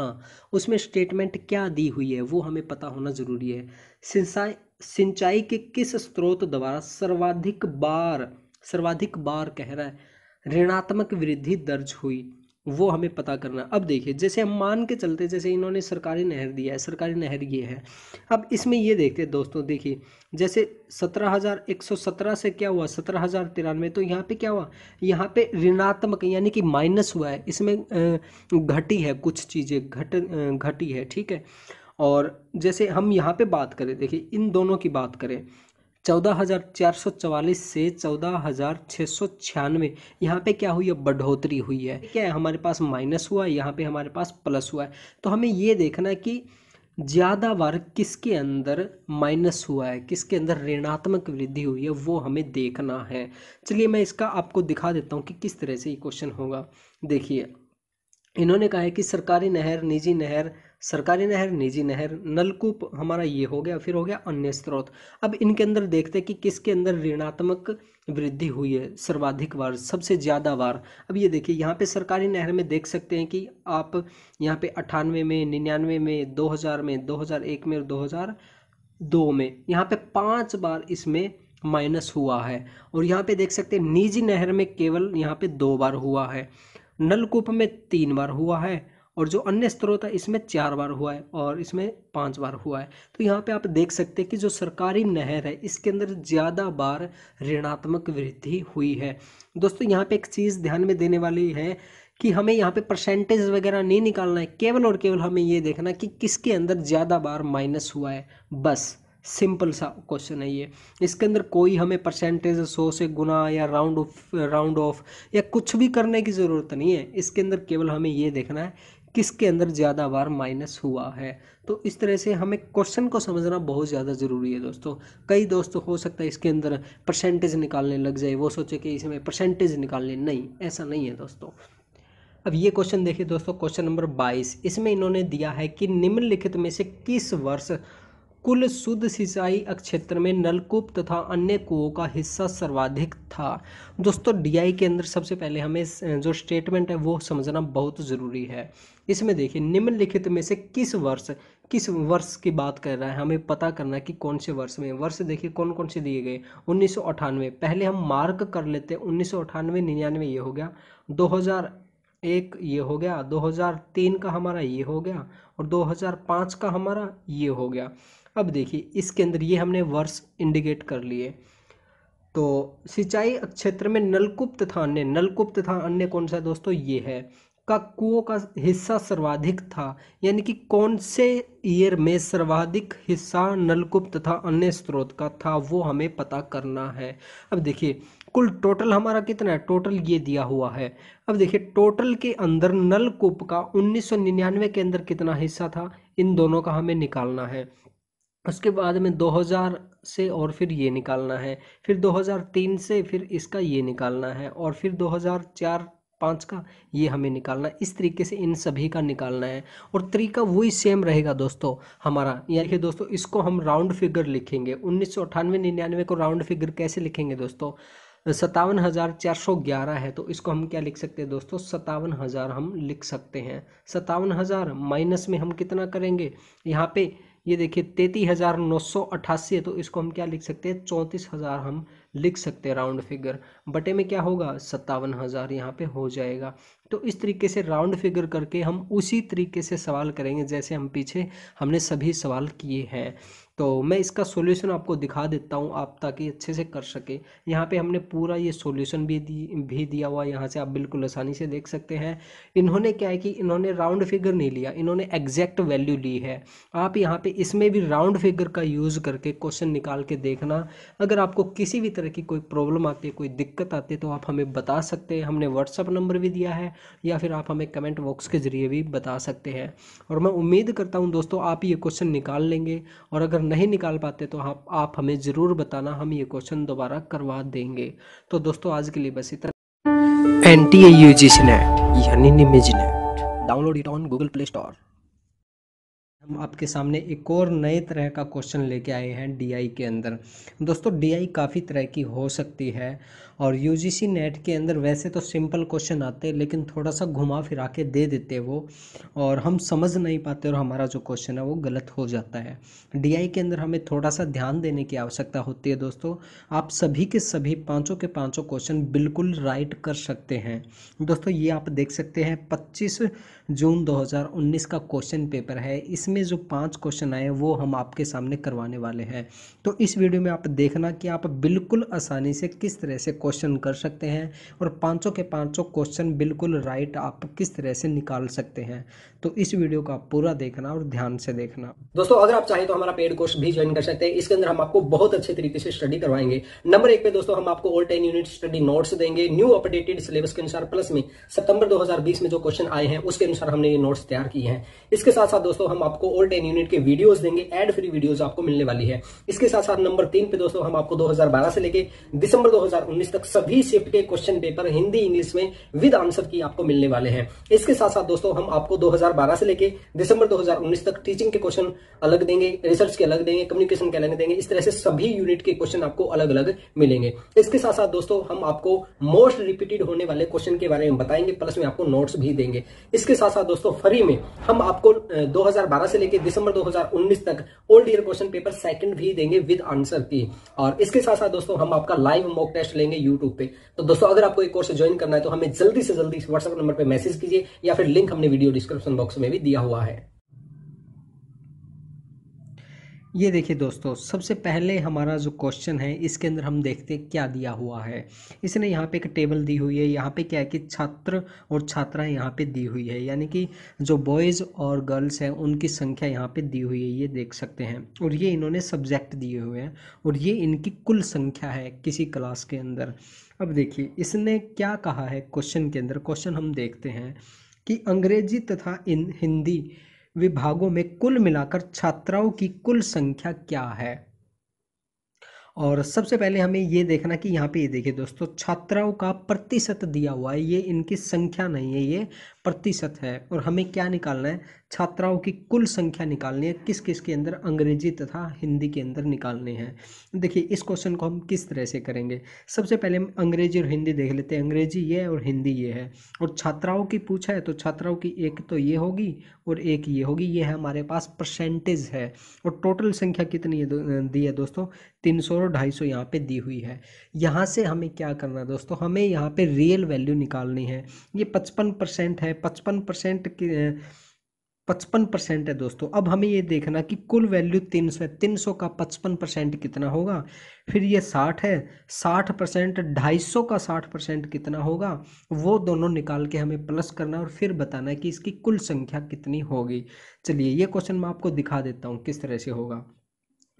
उसमें स्टेटमेंट क्या दी हुई है वो हमें पता होना ज़रूरी है सिंचाई सिंचाई के किस स्रोत द्वारा सर्वाधिक बार सर्वाधिक बार कह रहा है ऋणात्मक वृद्धि दर्ज हुई वो हमें पता करना अब देखिए जैसे हम मान के चलते जैसे इन्होंने सरकारी नहर दिया है सरकारी नहर ये है अब इसमें ये देखते हैं दोस्तों देखिए जैसे सत्रह हज़ार एक सौ सत्रह से क्या हुआ सत्रह हज़ार तिरानवे तो यहाँ पे क्या हुआ यहाँ पे ऋणात्मक यानी कि माइनस हुआ है इसमें घटी है कुछ चीज़ें घट घटी है ठीक है और जैसे हम यहाँ पर बात करें देखिए इन दोनों की बात करें चौदह हज़ार चार सौ चवालीस से चौदह हज़ार छः सौ छियानवे यहाँ पर क्या हुई है बढ़ोतरी हुई है क्या है हमारे पास माइनस हुआ है यहाँ पर हमारे पास प्लस हुआ है तो हमें ये देखना है कि ज़्यादा बार किसके अंदर माइनस हुआ है किसके अंदर ऋणात्मक वृद्धि हुई है वो हमें देखना है चलिए मैं इसका आपको दिखा देता हूँ कि किस तरह से ये क्वेश्चन होगा देखिए इन्होंने कहा है कि सरकारी नहर निजी नहर सरकारी नहर निजी नहर नलकूप हमारा ये हो गया फिर हो गया अन्य स्रोत अब इनके अंदर देखते हैं कि किसके अंदर ऋणात्मक वृद्धि हुई है सर्वाधिक बार सबसे ज़्यादा बार अब ये देखिए यहाँ पे सरकारी नहर में देख सकते हैं कि आप यहाँ पे अट्ठानवे में निन्यानवे में दो हज़ार में दो हज़ार एक में और दो हज़ार दो में यहाँ पे पाँच बार इसमें माइनस हुआ है और यहाँ पे देख सकते हैं निजी नहर में केवल यहाँ पे दो बार हुआ है नलकूप में तीन बार हुआ है और जो अन्य स्रोत है इसमें चार बार हुआ है और इसमें पांच बार हुआ है तो यहाँ पे आप देख सकते हैं कि जो सरकारी नहर है इसके अंदर ज़्यादा बार ऋणात्मक वृद्धि हुई है दोस्तों यहाँ पे एक चीज़ ध्यान में देने वाली है कि हमें यहाँ पे परसेंटेज वगैरह नहीं निकालना है केवल और केवल हमें ये देखना कि किसके अंदर ज़्यादा बार माइनस हुआ है बस सिंपल सा क्वेश्चन है ये इसके अंदर कोई हमें परसेंटेज सौ से गुना या राउंड ऑफ राउंड ऑफ या कुछ भी करने की ज़रूरत नहीं है इसके अंदर केवल हमें ये देखना है किसके अंदर ज़्यादा बार माइनस हुआ है तो इस तरह से हमें क्वेश्चन को समझना बहुत ज़्यादा ज़रूरी है दोस्तों कई दोस्तों हो सकता है इसके अंदर परसेंटेज निकालने लग जाए वो सोचे कि इसमें परसेंटेज निकालने नहीं ऐसा नहीं है दोस्तों अब ये क्वेश्चन देखिए दोस्तों क्वेश्चन नंबर 22 इसमें इन्होंने दिया है कि निम्नलिखित में से किस वर्ष कुल शुद्ध सिंचाई क्षेत्र में नलकूप तथा अन्य कुओं का हिस्सा सर्वाधिक था दोस्तों डीआई के अंदर सबसे पहले हमें जो स्टेटमेंट है वो समझना बहुत ज़रूरी है इसमें देखिए निम्नलिखित में से किस वर्ष किस वर्ष की बात कर रहा है हमें पता करना है कि कौन से वर्ष में वर्ष देखिए कौन कौन से दिए गए उन्नीस पहले हम मार्क कर लेते हैं उन्नीस सौ ये हो गया एक ये हो गया 2003 का हमारा ये हो गया और 2005 का हमारा ये हो गया अब देखिए इसके अंदर ये हमने वर्ष इंडिकेट कर लिए तो सिंचाई क्षेत्र में नलकूप तथा अन्य नलकूप तथा अन्य कौन सा दोस्तों ये है का कुओं का हिस्सा सर्वाधिक था यानी कि कौन से ईयर में सर्वाधिक हिस्सा नलकूप तथा अन्य स्रोत का था वो हमें पता करना है अब देखिए कुल टोटल हमारा कितना है टोटल ये दिया हुआ है अब देखिए टोटल के अंदर नलकूप का 1999 के अंदर कितना हिस्सा था इन दोनों का हमें निकालना है उसके बाद में 2000 से और फिर ये निकालना है फिर 2003 से फिर इसका ये निकालना है और फिर 2004 पाँच का ये हमें निकालना इस तरीके से इन सभी का निकालना है और तरीका वही सेम रहेगा दोस्तों हमारा यानी कि दोस्तों इसको हम राउंड फिगर लिखेंगे उन्नीस सौ निन्यानवे को राउंड फिगर कैसे लिखेंगे दोस्तों सतावन हज़ार चार सौ ग्यारह है तो इसको हम क्या लिख सकते हैं दोस्तों सतावन हज़ार हम लिख सकते हैं सतावन हज़ार माइनस में हम कितना करेंगे यहाँ पर ये देखिए तेती हज़ार नौ सौ अट्ठासी है तो इसको हम क्या लिख सकते हैं चौंतीस हज़ार हम लिख सकते हैं राउंड फिगर बटे में क्या होगा सत्तावन हज़ार यहाँ पे हो जाएगा तो इस तरीके से राउंड फिगर करके हम उसी तरीके से सवाल करेंगे जैसे हम पीछे हमने सभी सवाल किए हैं तो मैं इसका सॉल्यूशन आपको दिखा देता हूँ आप ताकि अच्छे से कर सके यहाँ पे हमने पूरा ये सॉल्यूशन भी दी भी दिया हुआ यहाँ से आप बिल्कुल आसानी से देख सकते हैं इन्होंने क्या है कि इन्होंने राउंड फिगर नहीं लिया इन्होंने एग्जैक्ट वैल्यू ली है आप यहाँ पे इसमें भी राउंड फिगर का यूज़ करके क्वेश्चन निकाल के देखना अगर आपको किसी भी तरह की कोई प्रॉब्लम आती है कोई दिक्कत आती है तो आप हमें बता सकते हैं हमने व्हाट्सअप नंबर भी दिया है या फिर आप हमें कमेंट बॉक्स के ज़रिए भी बता सकते हैं और मैं उम्मीद करता हूँ दोस्तों आप ये क्वेश्चन निकाल लेंगे और अगर नहीं निकाल पाते तो आप, आप हमें ज़रूर बताना हम ये क्वेश्चन दोबारा करवा देंगे तो दोस्तों आज के लिए बस इतना N T A U G download it on Google Play Store हम आपके सामने एक और नए तरह का क्वेश्चन लेके आए हैं डीआई के अंदर दोस्तों डीआई काफ़ी तरह की हो सकती है और यूजीसी नेट के अंदर वैसे तो सिंपल क्वेश्चन आते हैं लेकिन थोड़ा सा घुमा फिरा के दे देते वो और हम समझ नहीं पाते और हमारा जो क्वेश्चन है वो गलत हो जाता है डीआई के अंदर हमें थोड़ा सा ध्यान देने की आवश्यकता होती है दोस्तों आप सभी के सभी पाँचों के पाँचों क्वेश्चन बिल्कुल राइट कर सकते हैं दोस्तों ये आप देख सकते हैं पच्चीस जून दो का क्वेश्चन पेपर है इसमें में जो पांच क्वेश्चन आए वो हम आपके सामने करवाने वाले हैं तो इस वीडियो में आप देखना कि आप बिल्कुल आसानी से किस तरह से क्वेश्चन कर सकते हैं और पाँचों के पाँचों क्वेश्चन बिल्कुल राइट आप किस तरह से निकाल सकते हैं तो इस वीडियो को आप पूरा देखना और ध्यान से देखना दोस्तों अगर आप चाहें तो हमारा पेड कोर्स भी ज्वाइन कर सकते हैं इसके अंदर हम आपको बहुत अच्छे तरीके से स्टडी करवाएंगे नंबर एक पे दोस्तों हम आपको all ten unit study notes देंगे न्यू अपडेटेड सिलेबस के अनुसार प्लस में सितंबर 2020 में जो क्वेश्चन आए हैं उसके अनुसार हमने ये नोट्स तैयार किए हैं इसके साथ साथ दोस्तों हम आपको आपको ओल्ड टेन यूनिट के वीडियोस देंगे एड फ्री वीडियोस आपको मिलने वाली है इसके साथ साथ नंबर तीन पे दोस्तों हम आपको 2012 से लेके दिसंबर 2019 तक सभी शिफ्ट के क्वेश्चन पेपर हिंदी इंग्लिश में विद आंसर की आपको मिलने वाले हैं इसके साथ साथ दोस्तों हम आपको दो से लेके दिसंबर दो तक टीचिंग के क्वेश्चन अलग देंगे रिसर्च के अलग देंगे कम्युनिकेशन के अलग देंगे इस तरह से सभी यूनिट के क्वेश्चन आपको अलग अलग मिलेंगे इसके साथ साथ दोस्तों हम आपको मोस्ट रिपीटेड होने वाले क्वेश्चन के बारे में बताएंगे प्लस में आपको नोट्स भी देंगे इसके साथ साथ दोस्तों फ्री में हम आपको दो 2018 से लेके दिसंबर 2019 तक old year question paper second भी देंगे विद आंसर की और इसके साथ साथ दोस्तों हम आपका लाइव मॉक टेस्ट लेंगे यूट्यूब पे तो दोस्तों अगर आपको एक कोर्स ज्वाइन करना है तो हमें जल्दी से जल्दी व्हाट्सएप नंबर पर मैसेज कीजिए या फिर लिंक हमने वीडियो डिस्क्रिप्शन बॉक्स में भी दिया हुआ है ये देखिए दोस्तों सबसे पहले हमारा जो क्वेश्चन है इसके अंदर हम देखते हैं क्या दिया हुआ है इसने यहाँ पे एक टेबल दी हुई है यहाँ पे क्या है कि छात्र और छात्राएं यहाँ पे दी हुई है यानी कि जो बॉयज़ और गर्ल्स हैं उनकी संख्या यहाँ पे दी हुई है ये देख सकते हैं और ये इन्होंने सब्जेक्ट दिए हुए हैं और ये इनकी कुल संख्या है किसी क्लास के अंदर अब देखिए इसने क्या कहा है क्वेश्चन के अंदर क्वेश्चन हम देखते हैं कि अंग्रेजी तथा इन हिंदी विभागों में कुल मिलाकर छात्राओं की कुल संख्या क्या है और सबसे पहले हमें ये देखना कि यहाँ पे ये देखिए दोस्तों छात्राओं का प्रतिशत दिया हुआ है ये इनकी संख्या नहीं है ये प्रतिशत है और हमें क्या निकालना है छात्राओं की कुल संख्या निकालनी है किस किस के अंदर अंग्रेजी तथा हिंदी के अंदर निकालने हैं देखिए इस क्वेश्चन को हम किस तरह से करेंगे सबसे पहले हम अंग्रेजी और हिंदी देख लेते हैं अंग्रेजी ये है और हिंदी ये है और छात्राओं की पूछा है तो छात्राओं की एक तो ये होगी और एक ये होगी ये है हमारे पास परसेंटेज है और टोटल संख्या कितनी है दी है दोस्तों तीन सौ और ढाई सौ यहाँ पर दी हुई है यहाँ से हमें क्या करना है दोस्तों हमें यहाँ पर रियल वैल्यू निकालनी है ये पचपन परसेंट है पचपन परसेंट की पचपन परसेंट है दोस्तों अब हमें ये देखना कि कुल वैल्यू तीन सौ है तीन सौ का पचपन परसेंट कितना होगा फिर ये साठ है साठ परसेंट ढाई सौ का साठ परसेंट कितना होगा वो दोनों निकाल के हमें प्लस करना और फिर बताना है कि इसकी कुल संख्या कितनी होगी चलिए ये क्वेश्चन मैं आपको दिखा देता हूँ किस तरह से होगा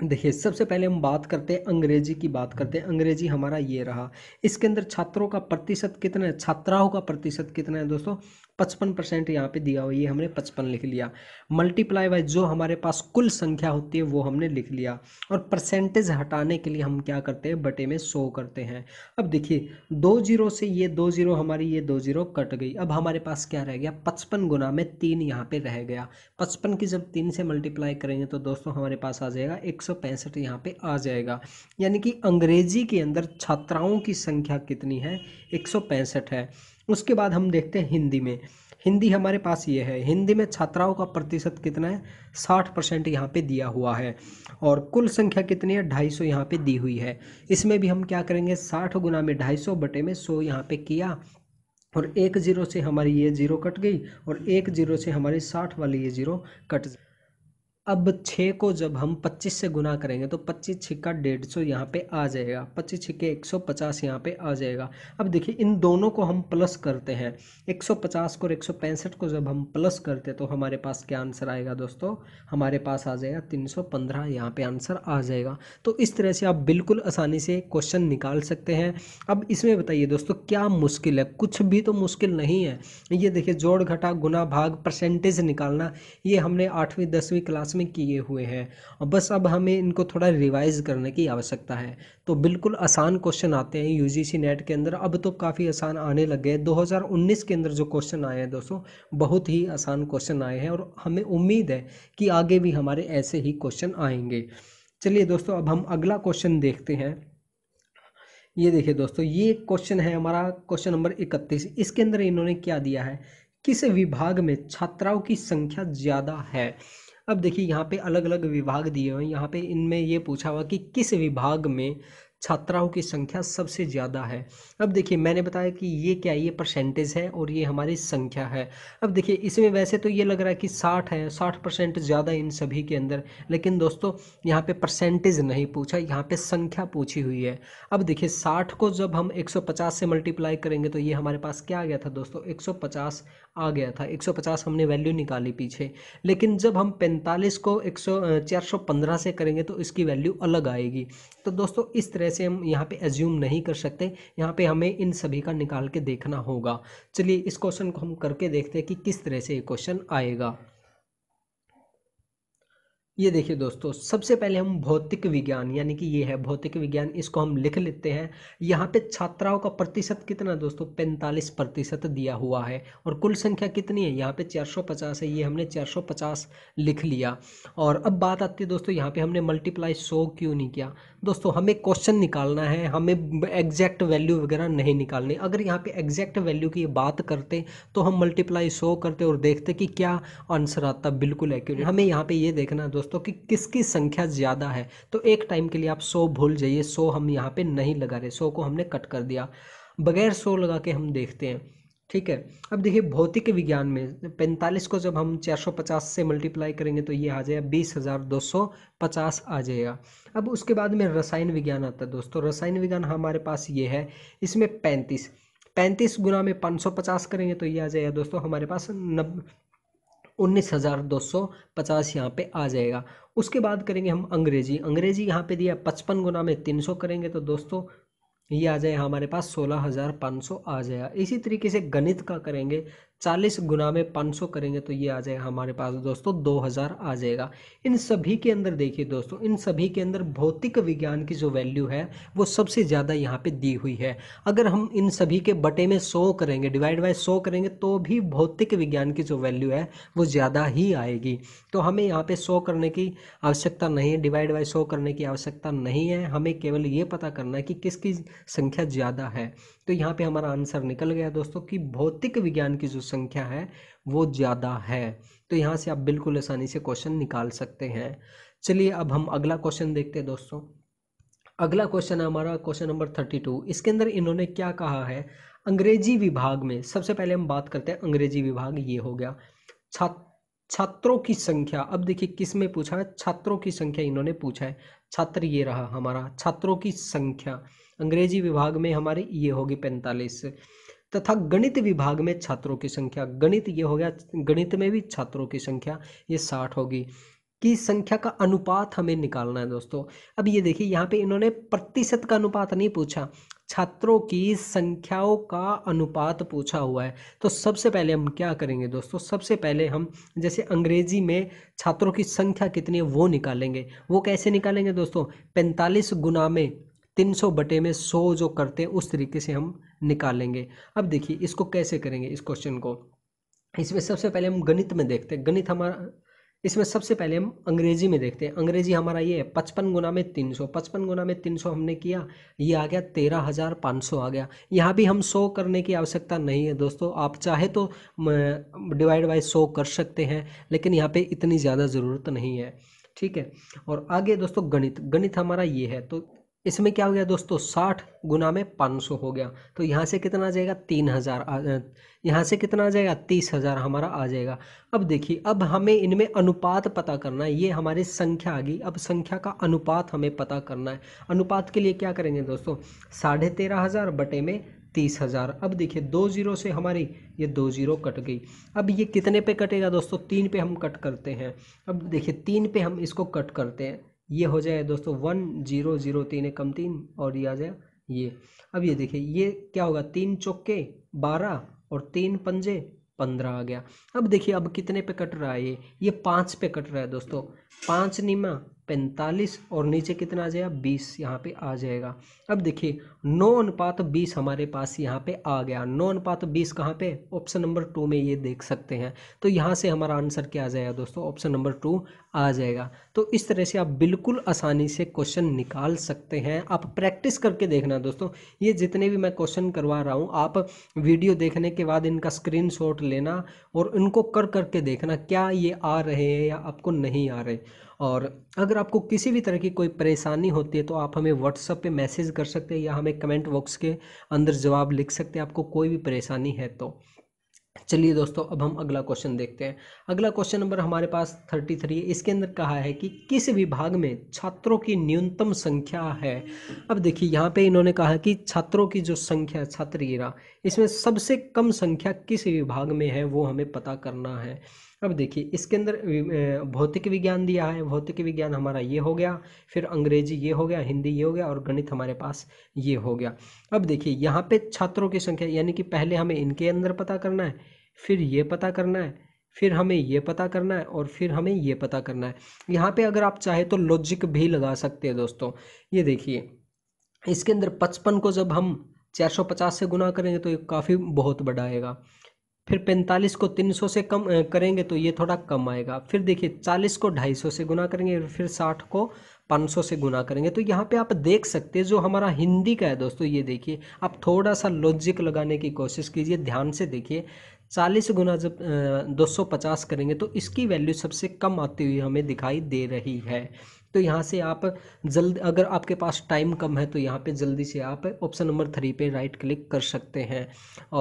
देखिए सबसे पहले हम बात करते हैं अंग्रेजी की बात करते हैं अंग्रेजी हमारा ये रहा इसके अंदर छात्रों का प्रतिशत कितना है छात्राओं का प्रतिशत कितना है दोस्तों पचपन परसेंट यहाँ पर दिया हुआ ये हमने पचपन लिख लिया मल्टीप्लाई बाय जो हमारे पास कुल संख्या होती है वो हमने लिख लिया और परसेंटेज हटाने के लिए हम क्या करते हैं बटे में सो करते हैं अब देखिए दो जीरो से ये दो जीरो हमारी ये दो जीरो कट गई अब हमारे पास क्या रह गया पचपन गुना में तीन यहाँ पर रह गया पचपन की जब तीन से मल्टीप्लाई करेंगे तो दोस्तों हमारे पास आ जाएगा एक सौ पैंसठ यहाँ पर आ जाएगा यानी कि अंग्रेजी के अंदर छात्राओं की संख्या कितनी है एक सौ पैंसठ है उसके बाद हम देखते हैं हिंदी में हिंदी हमारे पास ये है हिंदी में छात्राओं का प्रतिशत कितना है साठ परसेंट यहाँ पर दिया हुआ है और कुल संख्या कितनी है ढाई सौ यहाँ पर दी हुई है इसमें भी हम क्या करेंगे साठ गुना में ढाई सौ बटे में सौ यहाँ पर किया और एक जीरो से हमारी ये जीरो कट गई और एक जीरो से हमारी साठ वाली ये जीरो कट अब छः को जब हम पच्चीस से गुना करेंगे तो पच्चीस छिक्का डेढ़ सौ यहाँ पर आ जाएगा पच्चीस छिक्के एक सौ पचास यहाँ पर आ जाएगा अब देखिए इन दोनों को हम प्लस करते हैं एक सौ पचास को और एक सौ पैंसठ को जब हम प्लस करते हैं तो हमारे पास क्या आंसर आएगा दोस्तों हमारे पास आ जाएगा तीन सौ पंद्रह यहाँ पर आंसर आ जाएगा तो इस तरह से आप बिल्कुल आसानी से क्वेश्चन निकाल सकते हैं अब इसमें बताइए दोस्तों क्या मुश्किल है कुछ भी तो मुश्किल नहीं है ये देखिए जोड़ घटा गुना भाग परसेंटेज निकालना ये हमने आठवीं दसवीं क्लास में किए हुए हैं और बस अब हमें इनको थोड़ा रिवाइज करने की आवश्यकता है तो बिल्कुल आसान क्वेश्चन आते हैं यू नेट के अंदर अब तो काफ़ी आसान आने लगे दो हज़ार के अंदर जो क्वेश्चन आए हैं दोस्तों बहुत ही आसान क्वेश्चन आए हैं और हमें उम्मीद है कि आगे भी हमारे ऐसे ही क्वेश्चन आएंगे चलिए दोस्तों अब हम अगला क्वेश्चन देखते हैं ये देखिए दोस्तों ये क्वेश्चन है हमारा क्वेश्चन नंबर इकतीस इसके अंदर इन्होंने क्या दिया है किस विभाग में छात्राओं की संख्या ज़्यादा है अब देखिए यहाँ पे अलग अलग विभाग दिए हुए हैं यहाँ पे इनमें ये पूछा हुआ कि किस विभाग में छात्राओं की संख्या सबसे ज़्यादा है अब देखिए मैंने बताया कि ये क्या है ये परसेंटेज है और ये हमारी संख्या है अब देखिए इसमें वैसे तो ये लग रहा है कि 60 है 60 परसेंट ज़्यादा इन सभी के अंदर लेकिन दोस्तों यहाँ पे परसेंटेज नहीं पूछा यहाँ पे संख्या पूछी हुई है अब देखिए 60 को जब हम 150 से मल्टीप्लाई करेंगे तो ये हमारे पास क्या आ गया था दोस्तों एक आ गया था 150 हमने वैल्यू निकाली पीछे लेकिन जब हम 45 को एक सौ से करेंगे तो इसकी वैल्यू अलग आएगी तो दोस्तों इस तरह से हम यहाँ पे एज्यूम नहीं कर सकते यहाँ पे हमें इन सभी का निकाल के देखना होगा चलिए इस क्वेश्चन को हम करके देखते हैं कि किस तरह से ये क्वेश्चन आएगा ये देखिए दोस्तों सबसे पहले हम भौतिक विज्ञान यानी कि ये है भौतिक विज्ञान इसको हम लिख लेते हैं यहाँ पे छात्राओं का प्रतिशत कितना दोस्तों पैंतालीस प्रतिशत दिया हुआ है और कुल संख्या कितनी है यहाँ पे 450 है ये हमने 450 लिख लिया और अब बात आती है दोस्तों यहाँ पे हमने मल्टीप्लाई सौ क्यों नहीं किया दोस्तों हमें क्वेश्चन निकालना है हमें एग्जैक्ट वैल्यू वगैरह नहीं निकालनी अगर यहाँ पर एग्जैक्ट वैल्यू की बात करते तो हम मल्टीप्लाई सौ करते और देखते कि क्या आंसर आता बिल्कुल एक्यूरेट हमें यहाँ पर ये देखना दोस्तों दोस्तों कि किसकी संख्या ज़्यादा है तो एक टाइम के लिए आप सौ भूल जाइए सौ हम यहाँ पे नहीं लगा रहे सौ को हमने कट कर दिया बगैर सौ लगा के हम देखते हैं ठीक है अब देखिए भौतिक विज्ञान में पैंतालीस को जब हम पचास से मल्टीप्लाई करेंगे तो ये आ जाएगा बीस हज़ार दो सौ पचास आ जाएगा अब उसके बाद में रसायन विज्ञान आता है दोस्तों रसायन विज्ञान हमारे पास ये है इसमें पैंतीस पैंतीस गुना में पाँच सौ पचास करेंगे तो ये आ जाएगा दोस्तों हमारे पास नब उन्नीस हज़ार दो सौ पचास यहाँ पे आ जाएगा उसके बाद करेंगे हम अंग्रेजी अंग्रेजी यहाँ पे दिया पचपन गुना में तीन सौ करेंगे तो दोस्तों ये आ जाए हमारे पास सोलह हज़ार पाँच सौ आ जाएगा इसी तरीके से गणित का करेंगे चालीस गुना में पाँच सौ करेंगे तो ये आ जाएगा हमारे पास दोस्तों दो हज़ार आ जाएगा इन सभी के अंदर देखिए दोस्तों इन सभी के अंदर भौतिक विज्ञान की जो वैल्यू है वो सबसे ज़्यादा यहाँ पे दी हुई है अगर हम इन सभी के बटे में सौ करेंगे डिवाइड बाय सौ करेंगे तो भी भौतिक विज्ञान की जो वैल्यू है वो ज़्यादा ही आएगी तो हमें यहाँ पर सौ करने की आवश्यकता नहीं है डिवाइड बाय सौ करने की आवश्यकता नहीं है हमें केवल ये पता करना है कि किसकी संख्या ज़्यादा है तो यहाँ पे हमारा आंसर निकल गया दोस्तों कि भौतिक विज्ञान की जो संख्या है वो ज़्यादा है तो यहाँ से आप बिल्कुल आसानी से क्वेश्चन निकाल सकते हैं चलिए अब हम अगला क्वेश्चन देखते हैं दोस्तों अगला क्वेश्चन है हमारा क्वेश्चन नंबर थर्टी टू इसके अंदर इन्होंने क्या कहा है अंग्रेजी विभाग में सबसे पहले हम बात करते हैं अंग्रेजी विभाग ये हो गया छात्र छात्रों की संख्या अब देखिए किस में पूछा है छात्रों की संख्या इन्होंने पूछा है छात्र ये रहा हमारा छात्रों की संख्या अंग्रेजी विभाग में हमारे ये होगी पैंतालीस तथा गणित विभाग में छात्रों की संख्या गणित ये हो गया गणित में भी छात्रों की संख्या ये साठ होगी कि संख्या का अनुपात हमें निकालना है दोस्तों अब ये देखिए यहाँ पे इन्होंने प्रतिशत का अनुपात नहीं पूछा छात्रों की संख्याओं का अनुपात पूछा हुआ है तो सबसे पहले हम क्या करेंगे दोस्तों सबसे पहले हम जैसे अंग्रेजी में छात्रों की संख्या कितनी है वो निकालेंगे वो कैसे निकालेंगे दोस्तों पैंतालीस गुना में तीन सौ बटे में सौ जो करते हैं उस तरीके से हम निकालेंगे अब देखिए इसको कैसे करेंगे इस क्वेश्चन को इसमें सबसे पहले हम गणित में देखते हैं गणित हमारा इसमें सबसे पहले हम अंग्रेजी में देखते हैं अंग्रेजी हमारा ये है पचपन गुना में तीन सौ पचपन गुना में तीन सौ हमने किया ये आ गया तेरह हज़ार पाँच सौ आ गया यहाँ भी हम सौ करने की आवश्यकता नहीं है दोस्तों आप चाहे तो डिवाइड बाय सौ कर सकते हैं लेकिन यहाँ पे इतनी ज़्यादा ज़रूरत नहीं है ठीक है और आगे दोस्तों गणित गणित हमारा ये है तो इसमें क्या हो गया दोस्तों साठ गुना में पाँच सौ हो गया तो यहाँ से कितना आ जाएगा तीन हज़ार यहाँ से कितना आ जाएगा तीस हज़ार हमारा आ जाएगा अब देखिए अब हमें इनमें अनुपात पता करना है ये हमारी संख्या आ गई अब संख्या का अनुपात हमें पता करना है अनुपात के लिए क्या करेंगे दोस्तों साढ़े तेरह हज़ार बटे में तीस हज़ार अब देखिए दो ज़ीरो से हमारी ये दो ज़ीरो कट गई अब ये कितने पे कटेगा दोस्तों तीन पे हम कट करते हैं अब देखिए तीन पे हम इसको कट करते हैं ये हो जाए दोस्तों वन जीरो जीरो तीन एकम तीन और ये आ जाए ये अब ये देखिए ये क्या होगा तीन चौके बारह और तीन पंजे पंद्रह आ गया अब देखिए अब कितने पे कट रहा है ये ये पाँच पे कट रहा है दोस्तों पाँच नीमा पैंतालीस और नीचे कितना आ जाएगा बीस यहाँ पे आ जाएगा अब देखिए नौ अनुपात बीस हमारे पास यहाँ पे आ गया नौ अनुपात बीस कहाँ पे ऑप्शन नंबर टू में ये देख सकते हैं तो यहाँ से हमारा आंसर क्या आ जाएगा दोस्तों ऑप्शन नंबर टू आ जाएगा तो इस तरह से आप बिल्कुल आसानी से क्वेश्चन निकाल सकते हैं आप प्रैक्टिस करके देखना दोस्तों ये जितने भी मैं क्वेश्चन करवा रहा हूँ आप वीडियो देखने के बाद इनका स्क्रीन लेना और इनको कर करके देखना क्या ये आ रहे हैं या आपको नहीं आ रहे और अगर आपको किसी भी तरह की कोई परेशानी होती है तो आप हमें व्हाट्सअप पे मैसेज कर सकते हैं या हमें कमेंट बॉक्स के अंदर जवाब लिख सकते हैं आपको कोई भी परेशानी है तो चलिए दोस्तों अब हम अगला क्वेश्चन देखते हैं अगला क्वेश्चन नंबर हमारे पास थर्टी थ्री है इसके अंदर कहा है कि किस विभाग में छात्रों की न्यूनतम संख्या है अब देखिए यहाँ पे इन्होंने कहा कि छात्रों की जो संख्या छात्र इसमें सबसे कम संख्या किस विभाग में है वो हमें पता करना है अब देखिए इसके अंदर भौतिक विज्ञान दिया है भौतिक विज्ञान हमारा ये हो गया फिर अंग्रेजी ये हो गया हिंदी ये हो गया और गणित हमारे पास ये हो गया अब देखिए यहाँ पे छात्रों की संख्या यानी कि पहले हमें इनके अंदर पता करना है फिर ये पता करना है फिर हमें ये पता करना है और फिर हमें ये पता करना है यहाँ पर अगर आप चाहें तो लॉजिक भी लगा सकते हैं दोस्तों ये देखिए इसके अंदर पचपन को जब हम पचास से गुना करेंगे तो ये काफ़ी बहुत बढ़ाएगा फिर पैंतालीस को तीन सौ से कम करेंगे तो ये थोड़ा कम आएगा फिर देखिए चालीस को ढाई सौ से गुना करेंगे फिर साठ को पाँच सौ से गुना करेंगे तो यहाँ पे आप देख सकते हैं जो हमारा हिंदी का है दोस्तों ये देखिए आप थोड़ा सा लॉजिक लगाने की कोशिश कीजिए ध्यान से देखिए चालीस गुना जब दो सौ पचास करेंगे तो इसकी वैल्यू सबसे कम आती हुई हमें दिखाई दे रही है तो यहाँ से आप जल्द अगर आपके पास टाइम कम है तो यहाँ पे जल्दी से आप ऑप्शन नंबर थ्री पे राइट क्लिक कर सकते हैं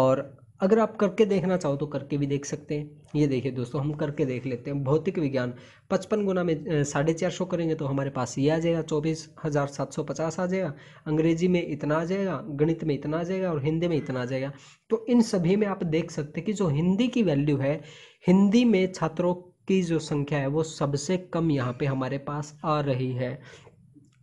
और अगर आप करके देखना चाहो तो करके भी देख सकते हैं ये देखिए दोस्तों हम करके देख लेते हैं भौतिक विज्ञान पचपन गुना में साढ़े चार सौ करेंगे तो हमारे पास ये आ जाएगा चौबीस हज़ार सात सौ पचास आ जाएगा अंग्रेजी में इतना आ जाएगा गणित में इतना आ जाएगा और हिंदी में इतना आ जाएगा तो इन सभी में आप देख सकते हैं कि जो हिंदी की वैल्यू है हिंदी में छात्रों की जो संख्या है वो सबसे कम यहाँ पे हमारे पास आ रही है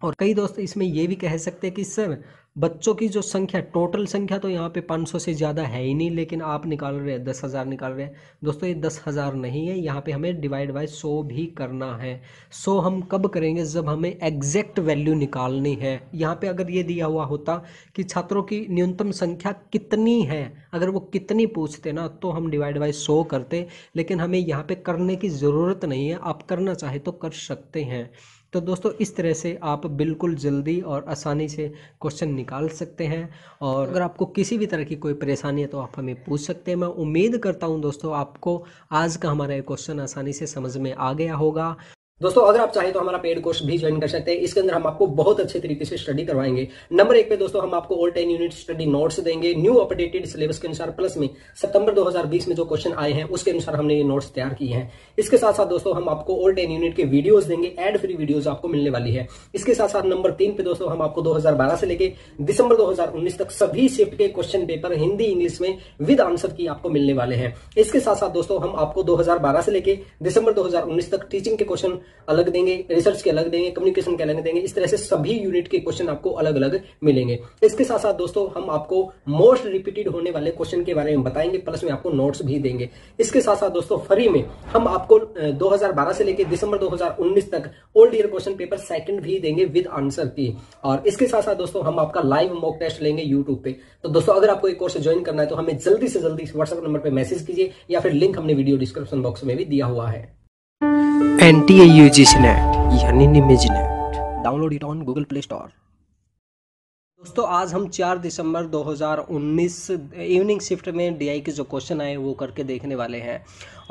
और कई दोस्त इसमें ये भी कह सकते हैं कि सर बच्चों की जो संख्या टोटल संख्या तो यहाँ पे 500 से ज़्यादा है ही नहीं लेकिन आप निकाल रहे हैं दस हज़ार निकाल रहे हैं दोस्तों ये दस हज़ार नहीं है यहाँ पे हमें डिवाइड बाय 100 भी करना है 100 हम कब करेंगे जब हमें एग्जैक्ट वैल्यू निकालनी है यहाँ पे अगर ये दिया हुआ होता कि छात्रों की न्यूनतम संख्या कितनी है अगर वो कितनी पूछते ना तो हम डिवाइड बाई सौ करते लेकिन हमें यहाँ पर करने की ज़रूरत नहीं है आप करना चाहे तो कर सकते हैं तो दोस्तों इस तरह से आप बिल्कुल जल्दी और आसानी से क्वेश्चन निकाल सकते हैं और अगर आपको किसी भी तरह की कोई परेशानी है तो आप हमें पूछ सकते हैं मैं उम्मीद करता हूँ दोस्तों आपको आज का हमारा ये क्वेश्चन आसानी से समझ में आ गया होगा दोस्तों अगर आप चाहें तो हमारा पेड कोर्स भी ज्वाइन कर सकते हैं इसके अंदर हम आपको बहुत अच्छे तरीके से स्टडी करवाएंगे नंबर एक पे दोस्तों हम आपको all ten unit study notes देंगे न्यू अपडेटेड सिलेबस के अनुसार प्लस में सितंबर 2020 में जो क्वेश्चन आए हैं उसके अनुसार हमने ये नोट्स तैयार किए हैं इसके साथ साथ दोस्तों हम आपको ऑल टेन यूनिट के वीडियोज देंगे एड फ्री वीडियोज आपको मिलने वाली है इसके साथ साथ नंबर तीन पे दोस्तों हम आपको दो से लेकर दिसंबर दो तक सभी शिफ्ट के क्वेश्चन पेपर हिंदी इंग्लिश में विद आंसर की आपको मिलने वाले हैं इसके साथ साथ दोस्तों हम आपको दो से लेकर दिसंबर दो तक टीचिंग के क्वेश्चन अलग देंगे रिसर्च के अलग देंगे कम्युनिकेशन के अलग देंगे इस तरह से सभी यूनिट के क्वेश्चन आपको अलग अलग मिलेंगे इसके साथ साथ दोस्तों हम आपको मोस्ट रिपीटेड होने वाले क्वेश्चन के बारे में बताएंगे प्लस में आपको नोट्स भी देंगे इसके साथ साथ दोस्तों फ्री में हम आपको 2012 से लेकर दिसंबर 2019 तक old year question paper second भी देंगे विद आंसर की और इसके साथ साथ दोस्तों हम आपका लाइव मॉक टेस्ट लेंगे यूट्यूब पे तो दोस्तों अगर आपको एक कोर्स ज्वाइन करना है तो हमें जल्दी से जल्दी व्हाट्सएप नंबर पर मैसेज कीजिए या फिर लिंक हमने वीडियो डिस्क्रिप्शन बॉक्स में भी दिया हुआ है एन टी यानी U net download it on Google Play Store दोस्तों आज हम 4 दिसंबर 2019 इवनिंग शिफ्ट में डीआई के जो क्वेश्चन आए वो करके देखने वाले हैं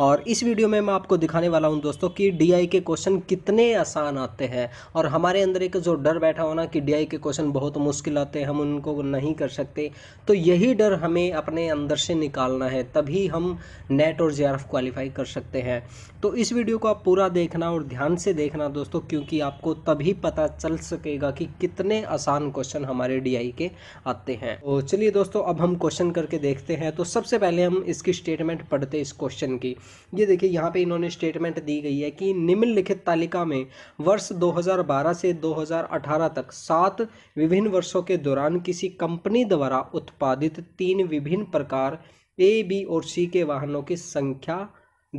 और इस वीडियो में मैं आपको दिखाने वाला हूँ दोस्तों कि डी के क्वेश्चन कितने आसान आते हैं और हमारे अंदर एक जो डर बैठा होना कि डी के क्वेश्चन बहुत मुश्किल आते हैं हम उनको नहीं कर सकते तो यही डर हमें अपने अंदर से निकालना है तभी हम नेट और जे क्वालिफाई कर सकते हैं तो इस वीडियो को आप पूरा देखना और ध्यान से देखना दोस्तों क्योंकि आपको तभी पता चल सकेगा कि कितने आसान क्वेश्चन हमारे डी के आते हैं तो चलिए दोस्तों अब हम क्वेश्चन करके देखते हैं तो सबसे पहले हम इसकी स्टेटमेंट पढ़ते इस क्वेश्चन की ये देखिए यहाँ पे इन्होंने स्टेटमेंट दी गई है कि निम्नलिखित तालिका में वर्ष 2012 से 2018 तक सात विभिन्न वर्षों के दौरान किसी कंपनी द्वारा उत्पादित तीन विभिन्न प्रकार ए बी और सी के वाहनों की संख्या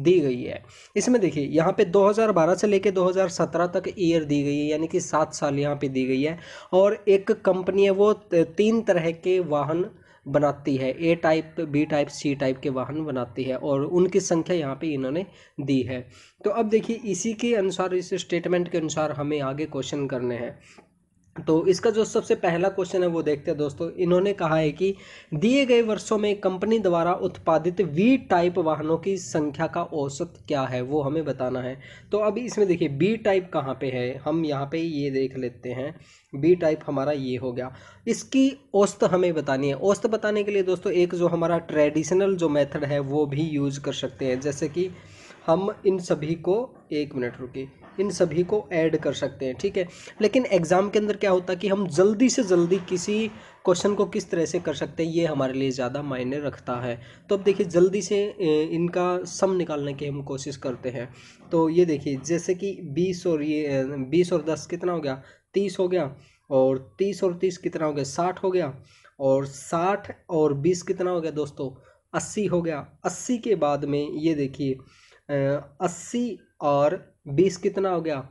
दी गई है इसमें देखिए यहाँ पे 2012 से लेके 2017 तक ईयर दी गई है यानी कि सात साल यहाँ पे दी गई है और एक कंपनी है वो तीन तरह के वाहन बनाती है A type B type C type के वाहन बनाती है और उनकी संख्या यहाँ पे इन्होंने दी है तो अब देखिए इसी के अनुसार इस स्टेटमेंट के अनुसार हमें आगे क्वेश्चन करने हैं तो इसका जो सबसे पहला क्वेश्चन है वो देखते हैं दोस्तों इन्होंने कहा है कि दिए गए वर्षों में कंपनी द्वारा उत्पादित वी टाइप वाहनों की संख्या का औसत क्या है वो हमें बताना है तो अब इसमें देखिए बी टाइप कहाँ पे है हम यहाँ पे ये देख लेते हैं बी टाइप हमारा ये हो गया इसकी औसत हमें बतानी है औसत बताने के लिए दोस्तों एक जो हमारा ट्रेडिशनल जो मेथड है वो भी यूज कर सकते हैं जैसे कि हम इन सभी को एक मिनट रुकी इन सभी को ऐड कर सकते हैं ठीक है लेकिन एग्ज़ाम के अंदर क्या होता है कि हम जल्दी से जल्दी किसी क्वेश्चन को किस तरह से कर सकते हैं ये हमारे लिए ज़्यादा मायने रखता है तो अब देखिए जल्दी से इनका सम निकालने की हम कोशिश करते हैं तो ये देखिए जैसे कि बीस और ये बीस और दस कितना हो गया तीस हो गया और तीस और तीस कितना हो गया साठ हो गया और साठ और बीस कितना हो गया दोस्तों अस्सी हो गया अस्सी के बाद में ये देखिए अस्सी और बीस कितना हो गया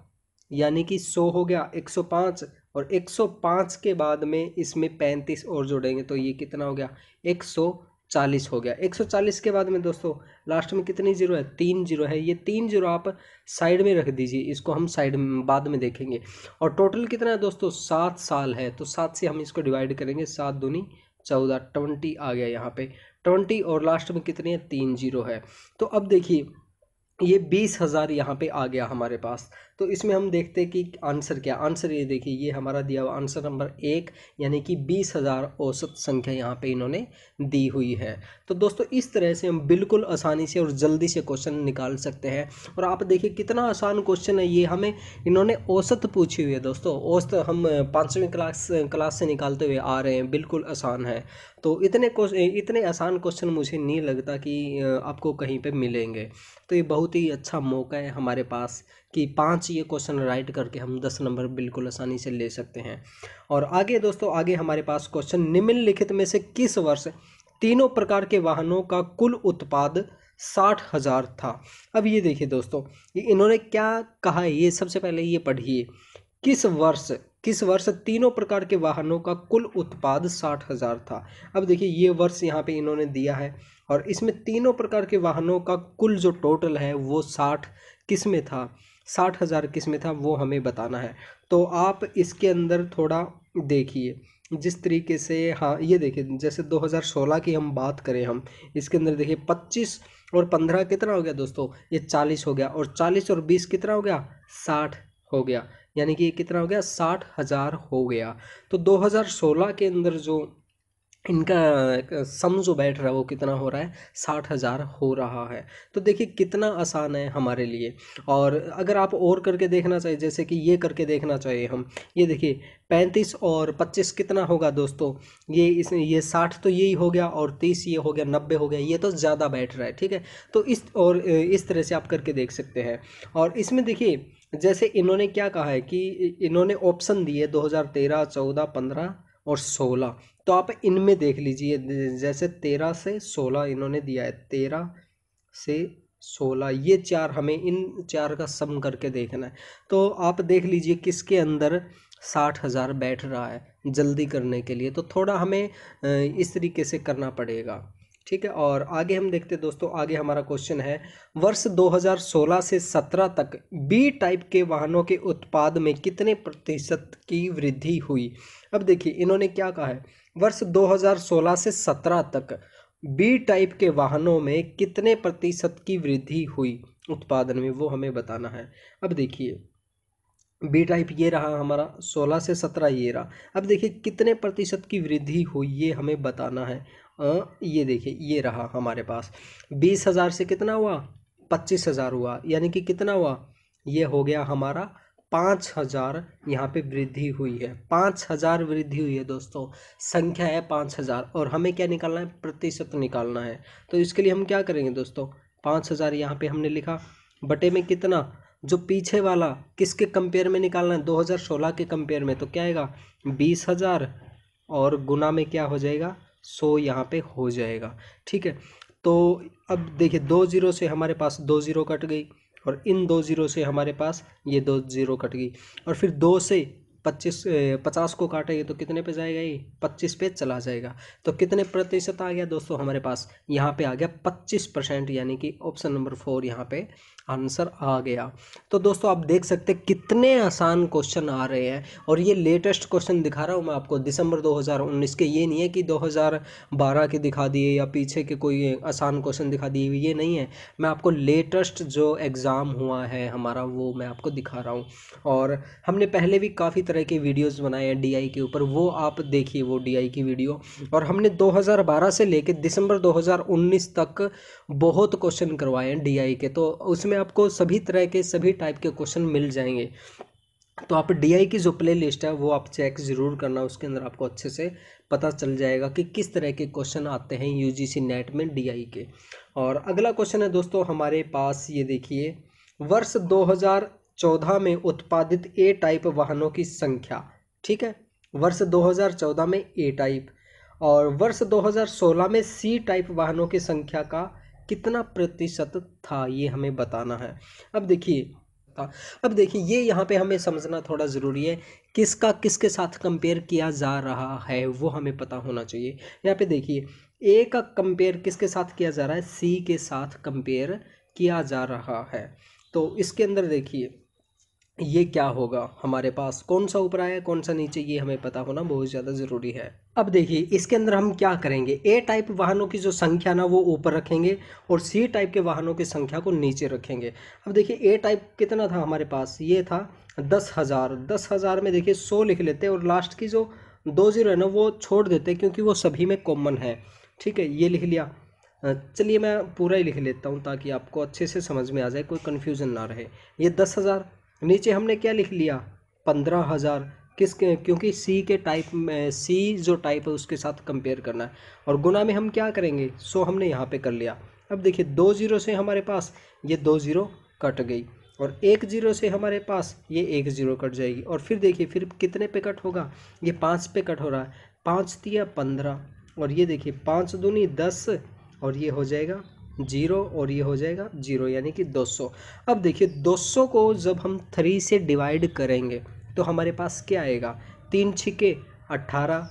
यानी कि सौ हो गया एक सौ पाँच और एक सौ पाँच के बाद में इसमें पैंतीस और जोड़ेंगे तो ये कितना हो गया एक सौ चालीस हो गया एक सौ चालीस के बाद में दोस्तों लास्ट में कितनी जीरो है तीन जीरो है ये तीन जीरो आप साइड में रख दीजिए इसको हम साइड में बाद में देखेंगे और टोटल कितना है दोस्तों सात साल है तो सात से हम इसको डिवाइड करेंगे सात दूनी चौदह ट्वेंटी आ गया यहाँ पे ट्वेंटी और लास्ट में कितनी है तीन जीरो है तो अब देखिए ये बीस हज़ार यहाँ पे आ गया हमारे पास तो इसमें हम देखते हैं कि आंसर क्या आंसर ये देखिए ये हमारा दिया हुआ आंसर नंबर एक यानी कि बीस हज़ार औसत संख्या यहाँ पे इन्होंने दी हुई है तो दोस्तों इस तरह से हम बिल्कुल आसानी से और जल्दी से क्वेश्चन निकाल सकते हैं और आप देखिए कितना आसान क्वेश्चन है ये हमें इन्होंने औसत पूछी हुई है दोस्तों औसत हम पाँचवीं क्लास क्लास से निकालते हुए आ रहे हैं बिल्कुल आसान है तो इतने इतने आसान क्वेश्चन मुझे नहीं लगता कि आपको कहीं पर मिलेंगे तो ये बहुत ही अच्छा मौका है हमारे पास कि पाँच ये क्वेश्चन राइट करके हम दस नंबर बिल्कुल आसानी से ले सकते हैं और आगे दोस्तों आगे हमारे पास क्वेश्चन निम्नलिखित में से किस वर्ष तीनों प्रकार के वाहनों का कुल उत्पाद साठ हज़ार था अब ये देखिए दोस्तों ये इन्होंने क्या कहा है ये सबसे पहले ये पढ़िए किस वर्ष किस वर्ष तीनों प्रकार के वाहनों का कुल उत्पाद साठ हज़ार था अब देखिए ये वर्ष यहाँ पे इन्होंने दिया है और इसमें तीनों प्रकार के वाहनों का कुल जो टोटल है वो साठ किस में था साठ हज़ार किस में था वो हमें बताना है तो आप इसके अंदर थोड़ा देखिए जिस तरीके से हाँ ये देखिए जैसे 2016 की हम बात करें हम इसके अंदर देखिए 25 और 15 कितना हो गया दोस्तों ये 40 हो गया और 40 और 20 कितना हो गया 60 हो गया यानी कि ये कितना हो गया साठ हज़ार हो गया तो 2016 के अंदर जो इनका सम जो बैठ रहा है वो कितना हो रहा है साठ हज़ार हो रहा है तो देखिए कितना आसान है हमारे लिए और अगर आप और करके देखना चाहिए जैसे कि ये करके देखना चाहिए हम ये देखिए पैंतीस और पच्चीस कितना होगा दोस्तों ये इस ये साठ तो यही हो गया और तीस ये हो गया नब्बे हो गया ये तो ज़्यादा बैठ रहा है ठीक है तो इस और इस तरह से आप करके देख सकते हैं और इसमें देखिए जैसे इन्होंने क्या कहा है कि इन्होंने ऑप्शन दिए दो हज़ार और सोलह तो आप इनमें देख लीजिए जैसे तेरह से सोलह इन्होंने दिया है तेरह से सोलह ये चार हमें इन चार का सम करके देखना है तो आप देख लीजिए किसके अंदर साठ हज़ार बैठ रहा है जल्दी करने के लिए तो थोड़ा हमें इस तरीके से करना पड़ेगा ठीक है और आगे हम देखते हैं दोस्तों आगे हमारा क्वेश्चन है वर्ष 2016 से 17 तक बी टाइप के वाहनों के उत्पाद में कितने प्रतिशत की वृद्धि हुई अब देखिए इन्होंने क्या कहा है वर्ष 2016 से 17 तक बी टाइप के वाहनों में कितने प्रतिशत की वृद्धि हुई उत्पादन में वो हमें बताना है अब देखिए बी टाइप ये रहा हमारा 16 से 17 ये रहा अब देखिए कितने प्रतिशत की वृद्धि हुई ये हमें बताना है आ, ये देखिए ये रहा हमारे पास बीस हज़ार से कितना हुआ पच्चीस हज़ार हुआ यानी कि कितना हुआ ये हो गया हमारा पाँच हज़ार यहाँ पे वृद्धि हुई है पाँच हज़ार वृद्धि हुई है दोस्तों संख्या है पाँच हज़ार और हमें क्या निकालना है प्रतिशत निकालना है तो इसके लिए हम क्या करेंगे दोस्तों पाँच हज़ार यहाँ पर हमने लिखा बटे में कितना जो पीछे वाला किसके कंपेयर में निकालना है सोलह के कंपेयर में तो क्या आएगा बीस हज़ार और गुना में क्या हो जाएगा सौ यहाँ पर हो जाएगा ठीक है तो अब देखिए दो ज़ीरो से हमारे पास दो ज़ीरो कट गई और इन दो ज़ीरो से हमारे पास ये दो ज़ीरो कट गई और फिर दो से पच्चीस पचास को काटेंगे तो कितने पे जाएगा ये पच्चीस पे चला जाएगा तो कितने प्रतिशत आ गया दोस्तों हमारे पास यहाँ पे आ गया पच्चीस परसेंट यानी कि ऑप्शन नंबर फोर यहाँ पे आंसर आ गया तो दोस्तों आप देख सकते हैं कितने आसान क्वेश्चन आ रहे हैं और ये लेटेस्ट क्वेश्चन दिखा रहा हूँ मैं आपको दिसंबर 2019 के ये नहीं है कि 2012 के दिखा दिए या पीछे के कोई आसान क्वेश्चन दिखा दिए ये नहीं है मैं आपको लेटेस्ट जो एग्ज़ाम हुआ है हमारा वो मैं आपको दिखा रहा हूँ और हमने पहले भी काफ़ी तरह के वीडियोज़ बनाए हैं डी के ऊपर वो आप देखिए वो डी की वीडियो और हमने दो से ले दिसंबर दो तक बहुत क्वेश्चन करवाए हैं डी के तो उसमें इसमें आपको सभी तरह के सभी टाइप के क्वेश्चन मिल जाएंगे तो आप डीआई की जो प्ले लिस्ट है वो आप चेक ज़रूर करना उसके अंदर आपको अच्छे से पता चल जाएगा कि किस तरह के क्वेश्चन आते हैं यूजीसी नेट में डीआई के और अगला क्वेश्चन है दोस्तों हमारे पास ये देखिए वर्ष 2014 में उत्पादित ए टाइप वाहनों की संख्या ठीक है वर्ष 2014 में ए टाइप और वर्ष 2016 में सी टाइप वाहनों की संख्या का कितना प्रतिशत था ये हमें बताना है अब देखिए अब देखिए ये यहाँ पे हमें समझना थोड़ा ज़रूरी है किसका किसके साथ कंपेयर किया जा रहा है वो हमें पता होना चाहिए यहाँ पे देखिए ए का कंपेयर किसके साथ किया जा रहा है सी के साथ कंपेयर किया जा रहा है तो इसके अंदर देखिए ये क्या होगा हमारे पास कौन सा ऊपर आया कौन सा नीचे ये हमें पता होना बहुत ज़्यादा ज़रूरी है अब देखिए इसके अंदर हम क्या करेंगे ए टाइप वाहनों की जो संख्या ना वो ऊपर रखेंगे और सी टाइप के वाहनों की संख्या को नीचे रखेंगे अब देखिए ए टाइप कितना था हमारे पास ये था दस हज़ार दस हज़ार में देखिए सौ लिख लेते और लास्ट की जो दो जीरो है ना वो छोड़ देते क्योंकि वो सभी में कॉमन है ठीक है ये लिख लिया चलिए मैं पूरा ही लिख लेता हूँ ताकि आपको अच्छे से समझ में आ जाए कोई कन्फ्यूज़न ना रहे ये दस हज़ार नीचे हमने क्या लिख लिया पंद्रह हज़ार किस क्योंकि सी के टाइप में सी जो टाइप है उसके साथ कंपेयर करना है और गुना में हम क्या करेंगे सो हमने यहाँ पे कर लिया अब देखिए दो ज़ीरो से हमारे पास ये दो ज़ीरो कट गई और एक ज़ीरो से हमारे पास ये एक ज़ीरो कट जाएगी और फिर देखिए फिर कितने पे कट होगा ये पाँच पे कट हो रहा है पाँच दिया पंद्रह और ये देखिए पाँच दूनी दस और ये हो जाएगा जीरो और ये हो जाएगा जीरो यानी कि 200 अब देखिए 200 को जब हम थ्री से डिवाइड करेंगे तो हमारे पास क्या आएगा तीन छिके अट्ठारह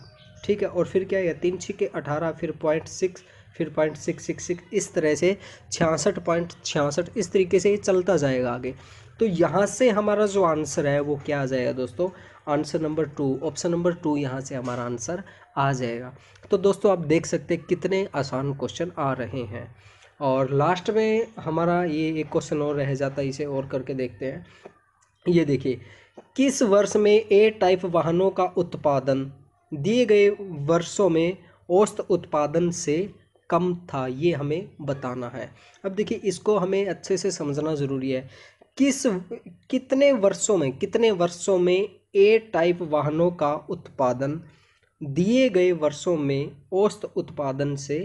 ठीक है और फिर क्या आएगा तीन छिके अठारह फिर पॉइंट सिक्स फिर पॉइंट सिक्स सिक्स सिक्स इस तरह से छियासठ पॉइंट छियासठ इस तरीके से ये चलता जाएगा आगे तो यहाँ से हमारा जो आंसर है वो क्या आ जाएगा दोस्तों answer number two option number two यहाँ से हमारा आंसर आ जाएगा तो दोस्तों आप देख सकते हैं कितने आसान क्वेश्चन आ रहे हैं और लास्ट में हमारा ये एक क्वेश्चन और रह जाता है इसे और करके देखते हैं ये देखिए किस वर्ष में ए टाइप वाहनों का उत्पादन दिए गए वर्षों में औसत उत्पादन से कम था ये हमें बताना है अब देखिए इसको हमें अच्छे से समझना ज़रूरी है किस कितने वर्षों में कितने वर्षों में ए टाइप वाहनों का उत्पादन दिए गए वर्षों में औसत उत्पादन से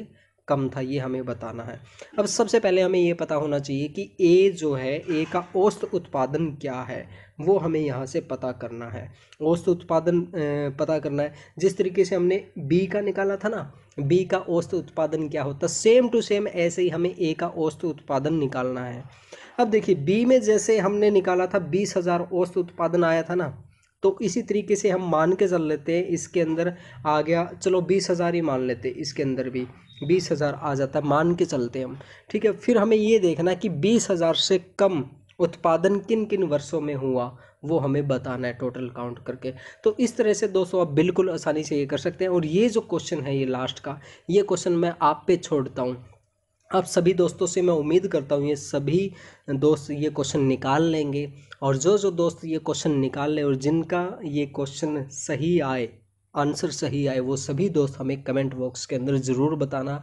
कम था ये हमें बताना है अब सबसे पहले हमें ये पता होना चाहिए कि ए जो है ए का औस्त उत्पादन क्या है वो हमें यहाँ से पता करना है औस्त उत्पादन पता करना है जिस तरीके से हमने बी का निकाला था ना बी का औस्त उत्पादन क्या होता सेम टू सेम ऐसे ही हमें ए का औस्त उत्पादन निकालना है अब देखिए बी में जैसे हमने निकाला था बीस हज़ार औस्त उत्पादन आया था ना तो इसी तरीके से हम मान के चल लेते हैं इसके अंदर आ गया चलो बीस हज़ार ही मान लेते इसके अंदर भी बीस हज़ार आ जाता है मान के चलते हम ठीक है फिर हमें ये देखना कि बीस हज़ार से कम उत्पादन किन किन वर्षों में हुआ वो हमें बताना है टोटल काउंट करके तो इस तरह से दोस्तों आप बिल्कुल आसानी से ये कर सकते हैं और ये जो क्वेश्चन है ये लास्ट का ये क्वेश्चन मैं आप पे छोड़ता हूँ आप सभी दोस्तों से मैं उम्मीद करता हूँ ये सभी दोस्त ये क्वेश्चन निकाल लेंगे और जो जो दोस्त ये क्वेश्चन निकाल लें और जिनका ये क्वेश्चन सही आए आंसर सही आए वो सभी दोस्त हमें कमेंट बॉक्स के अंदर ज़रूर बताना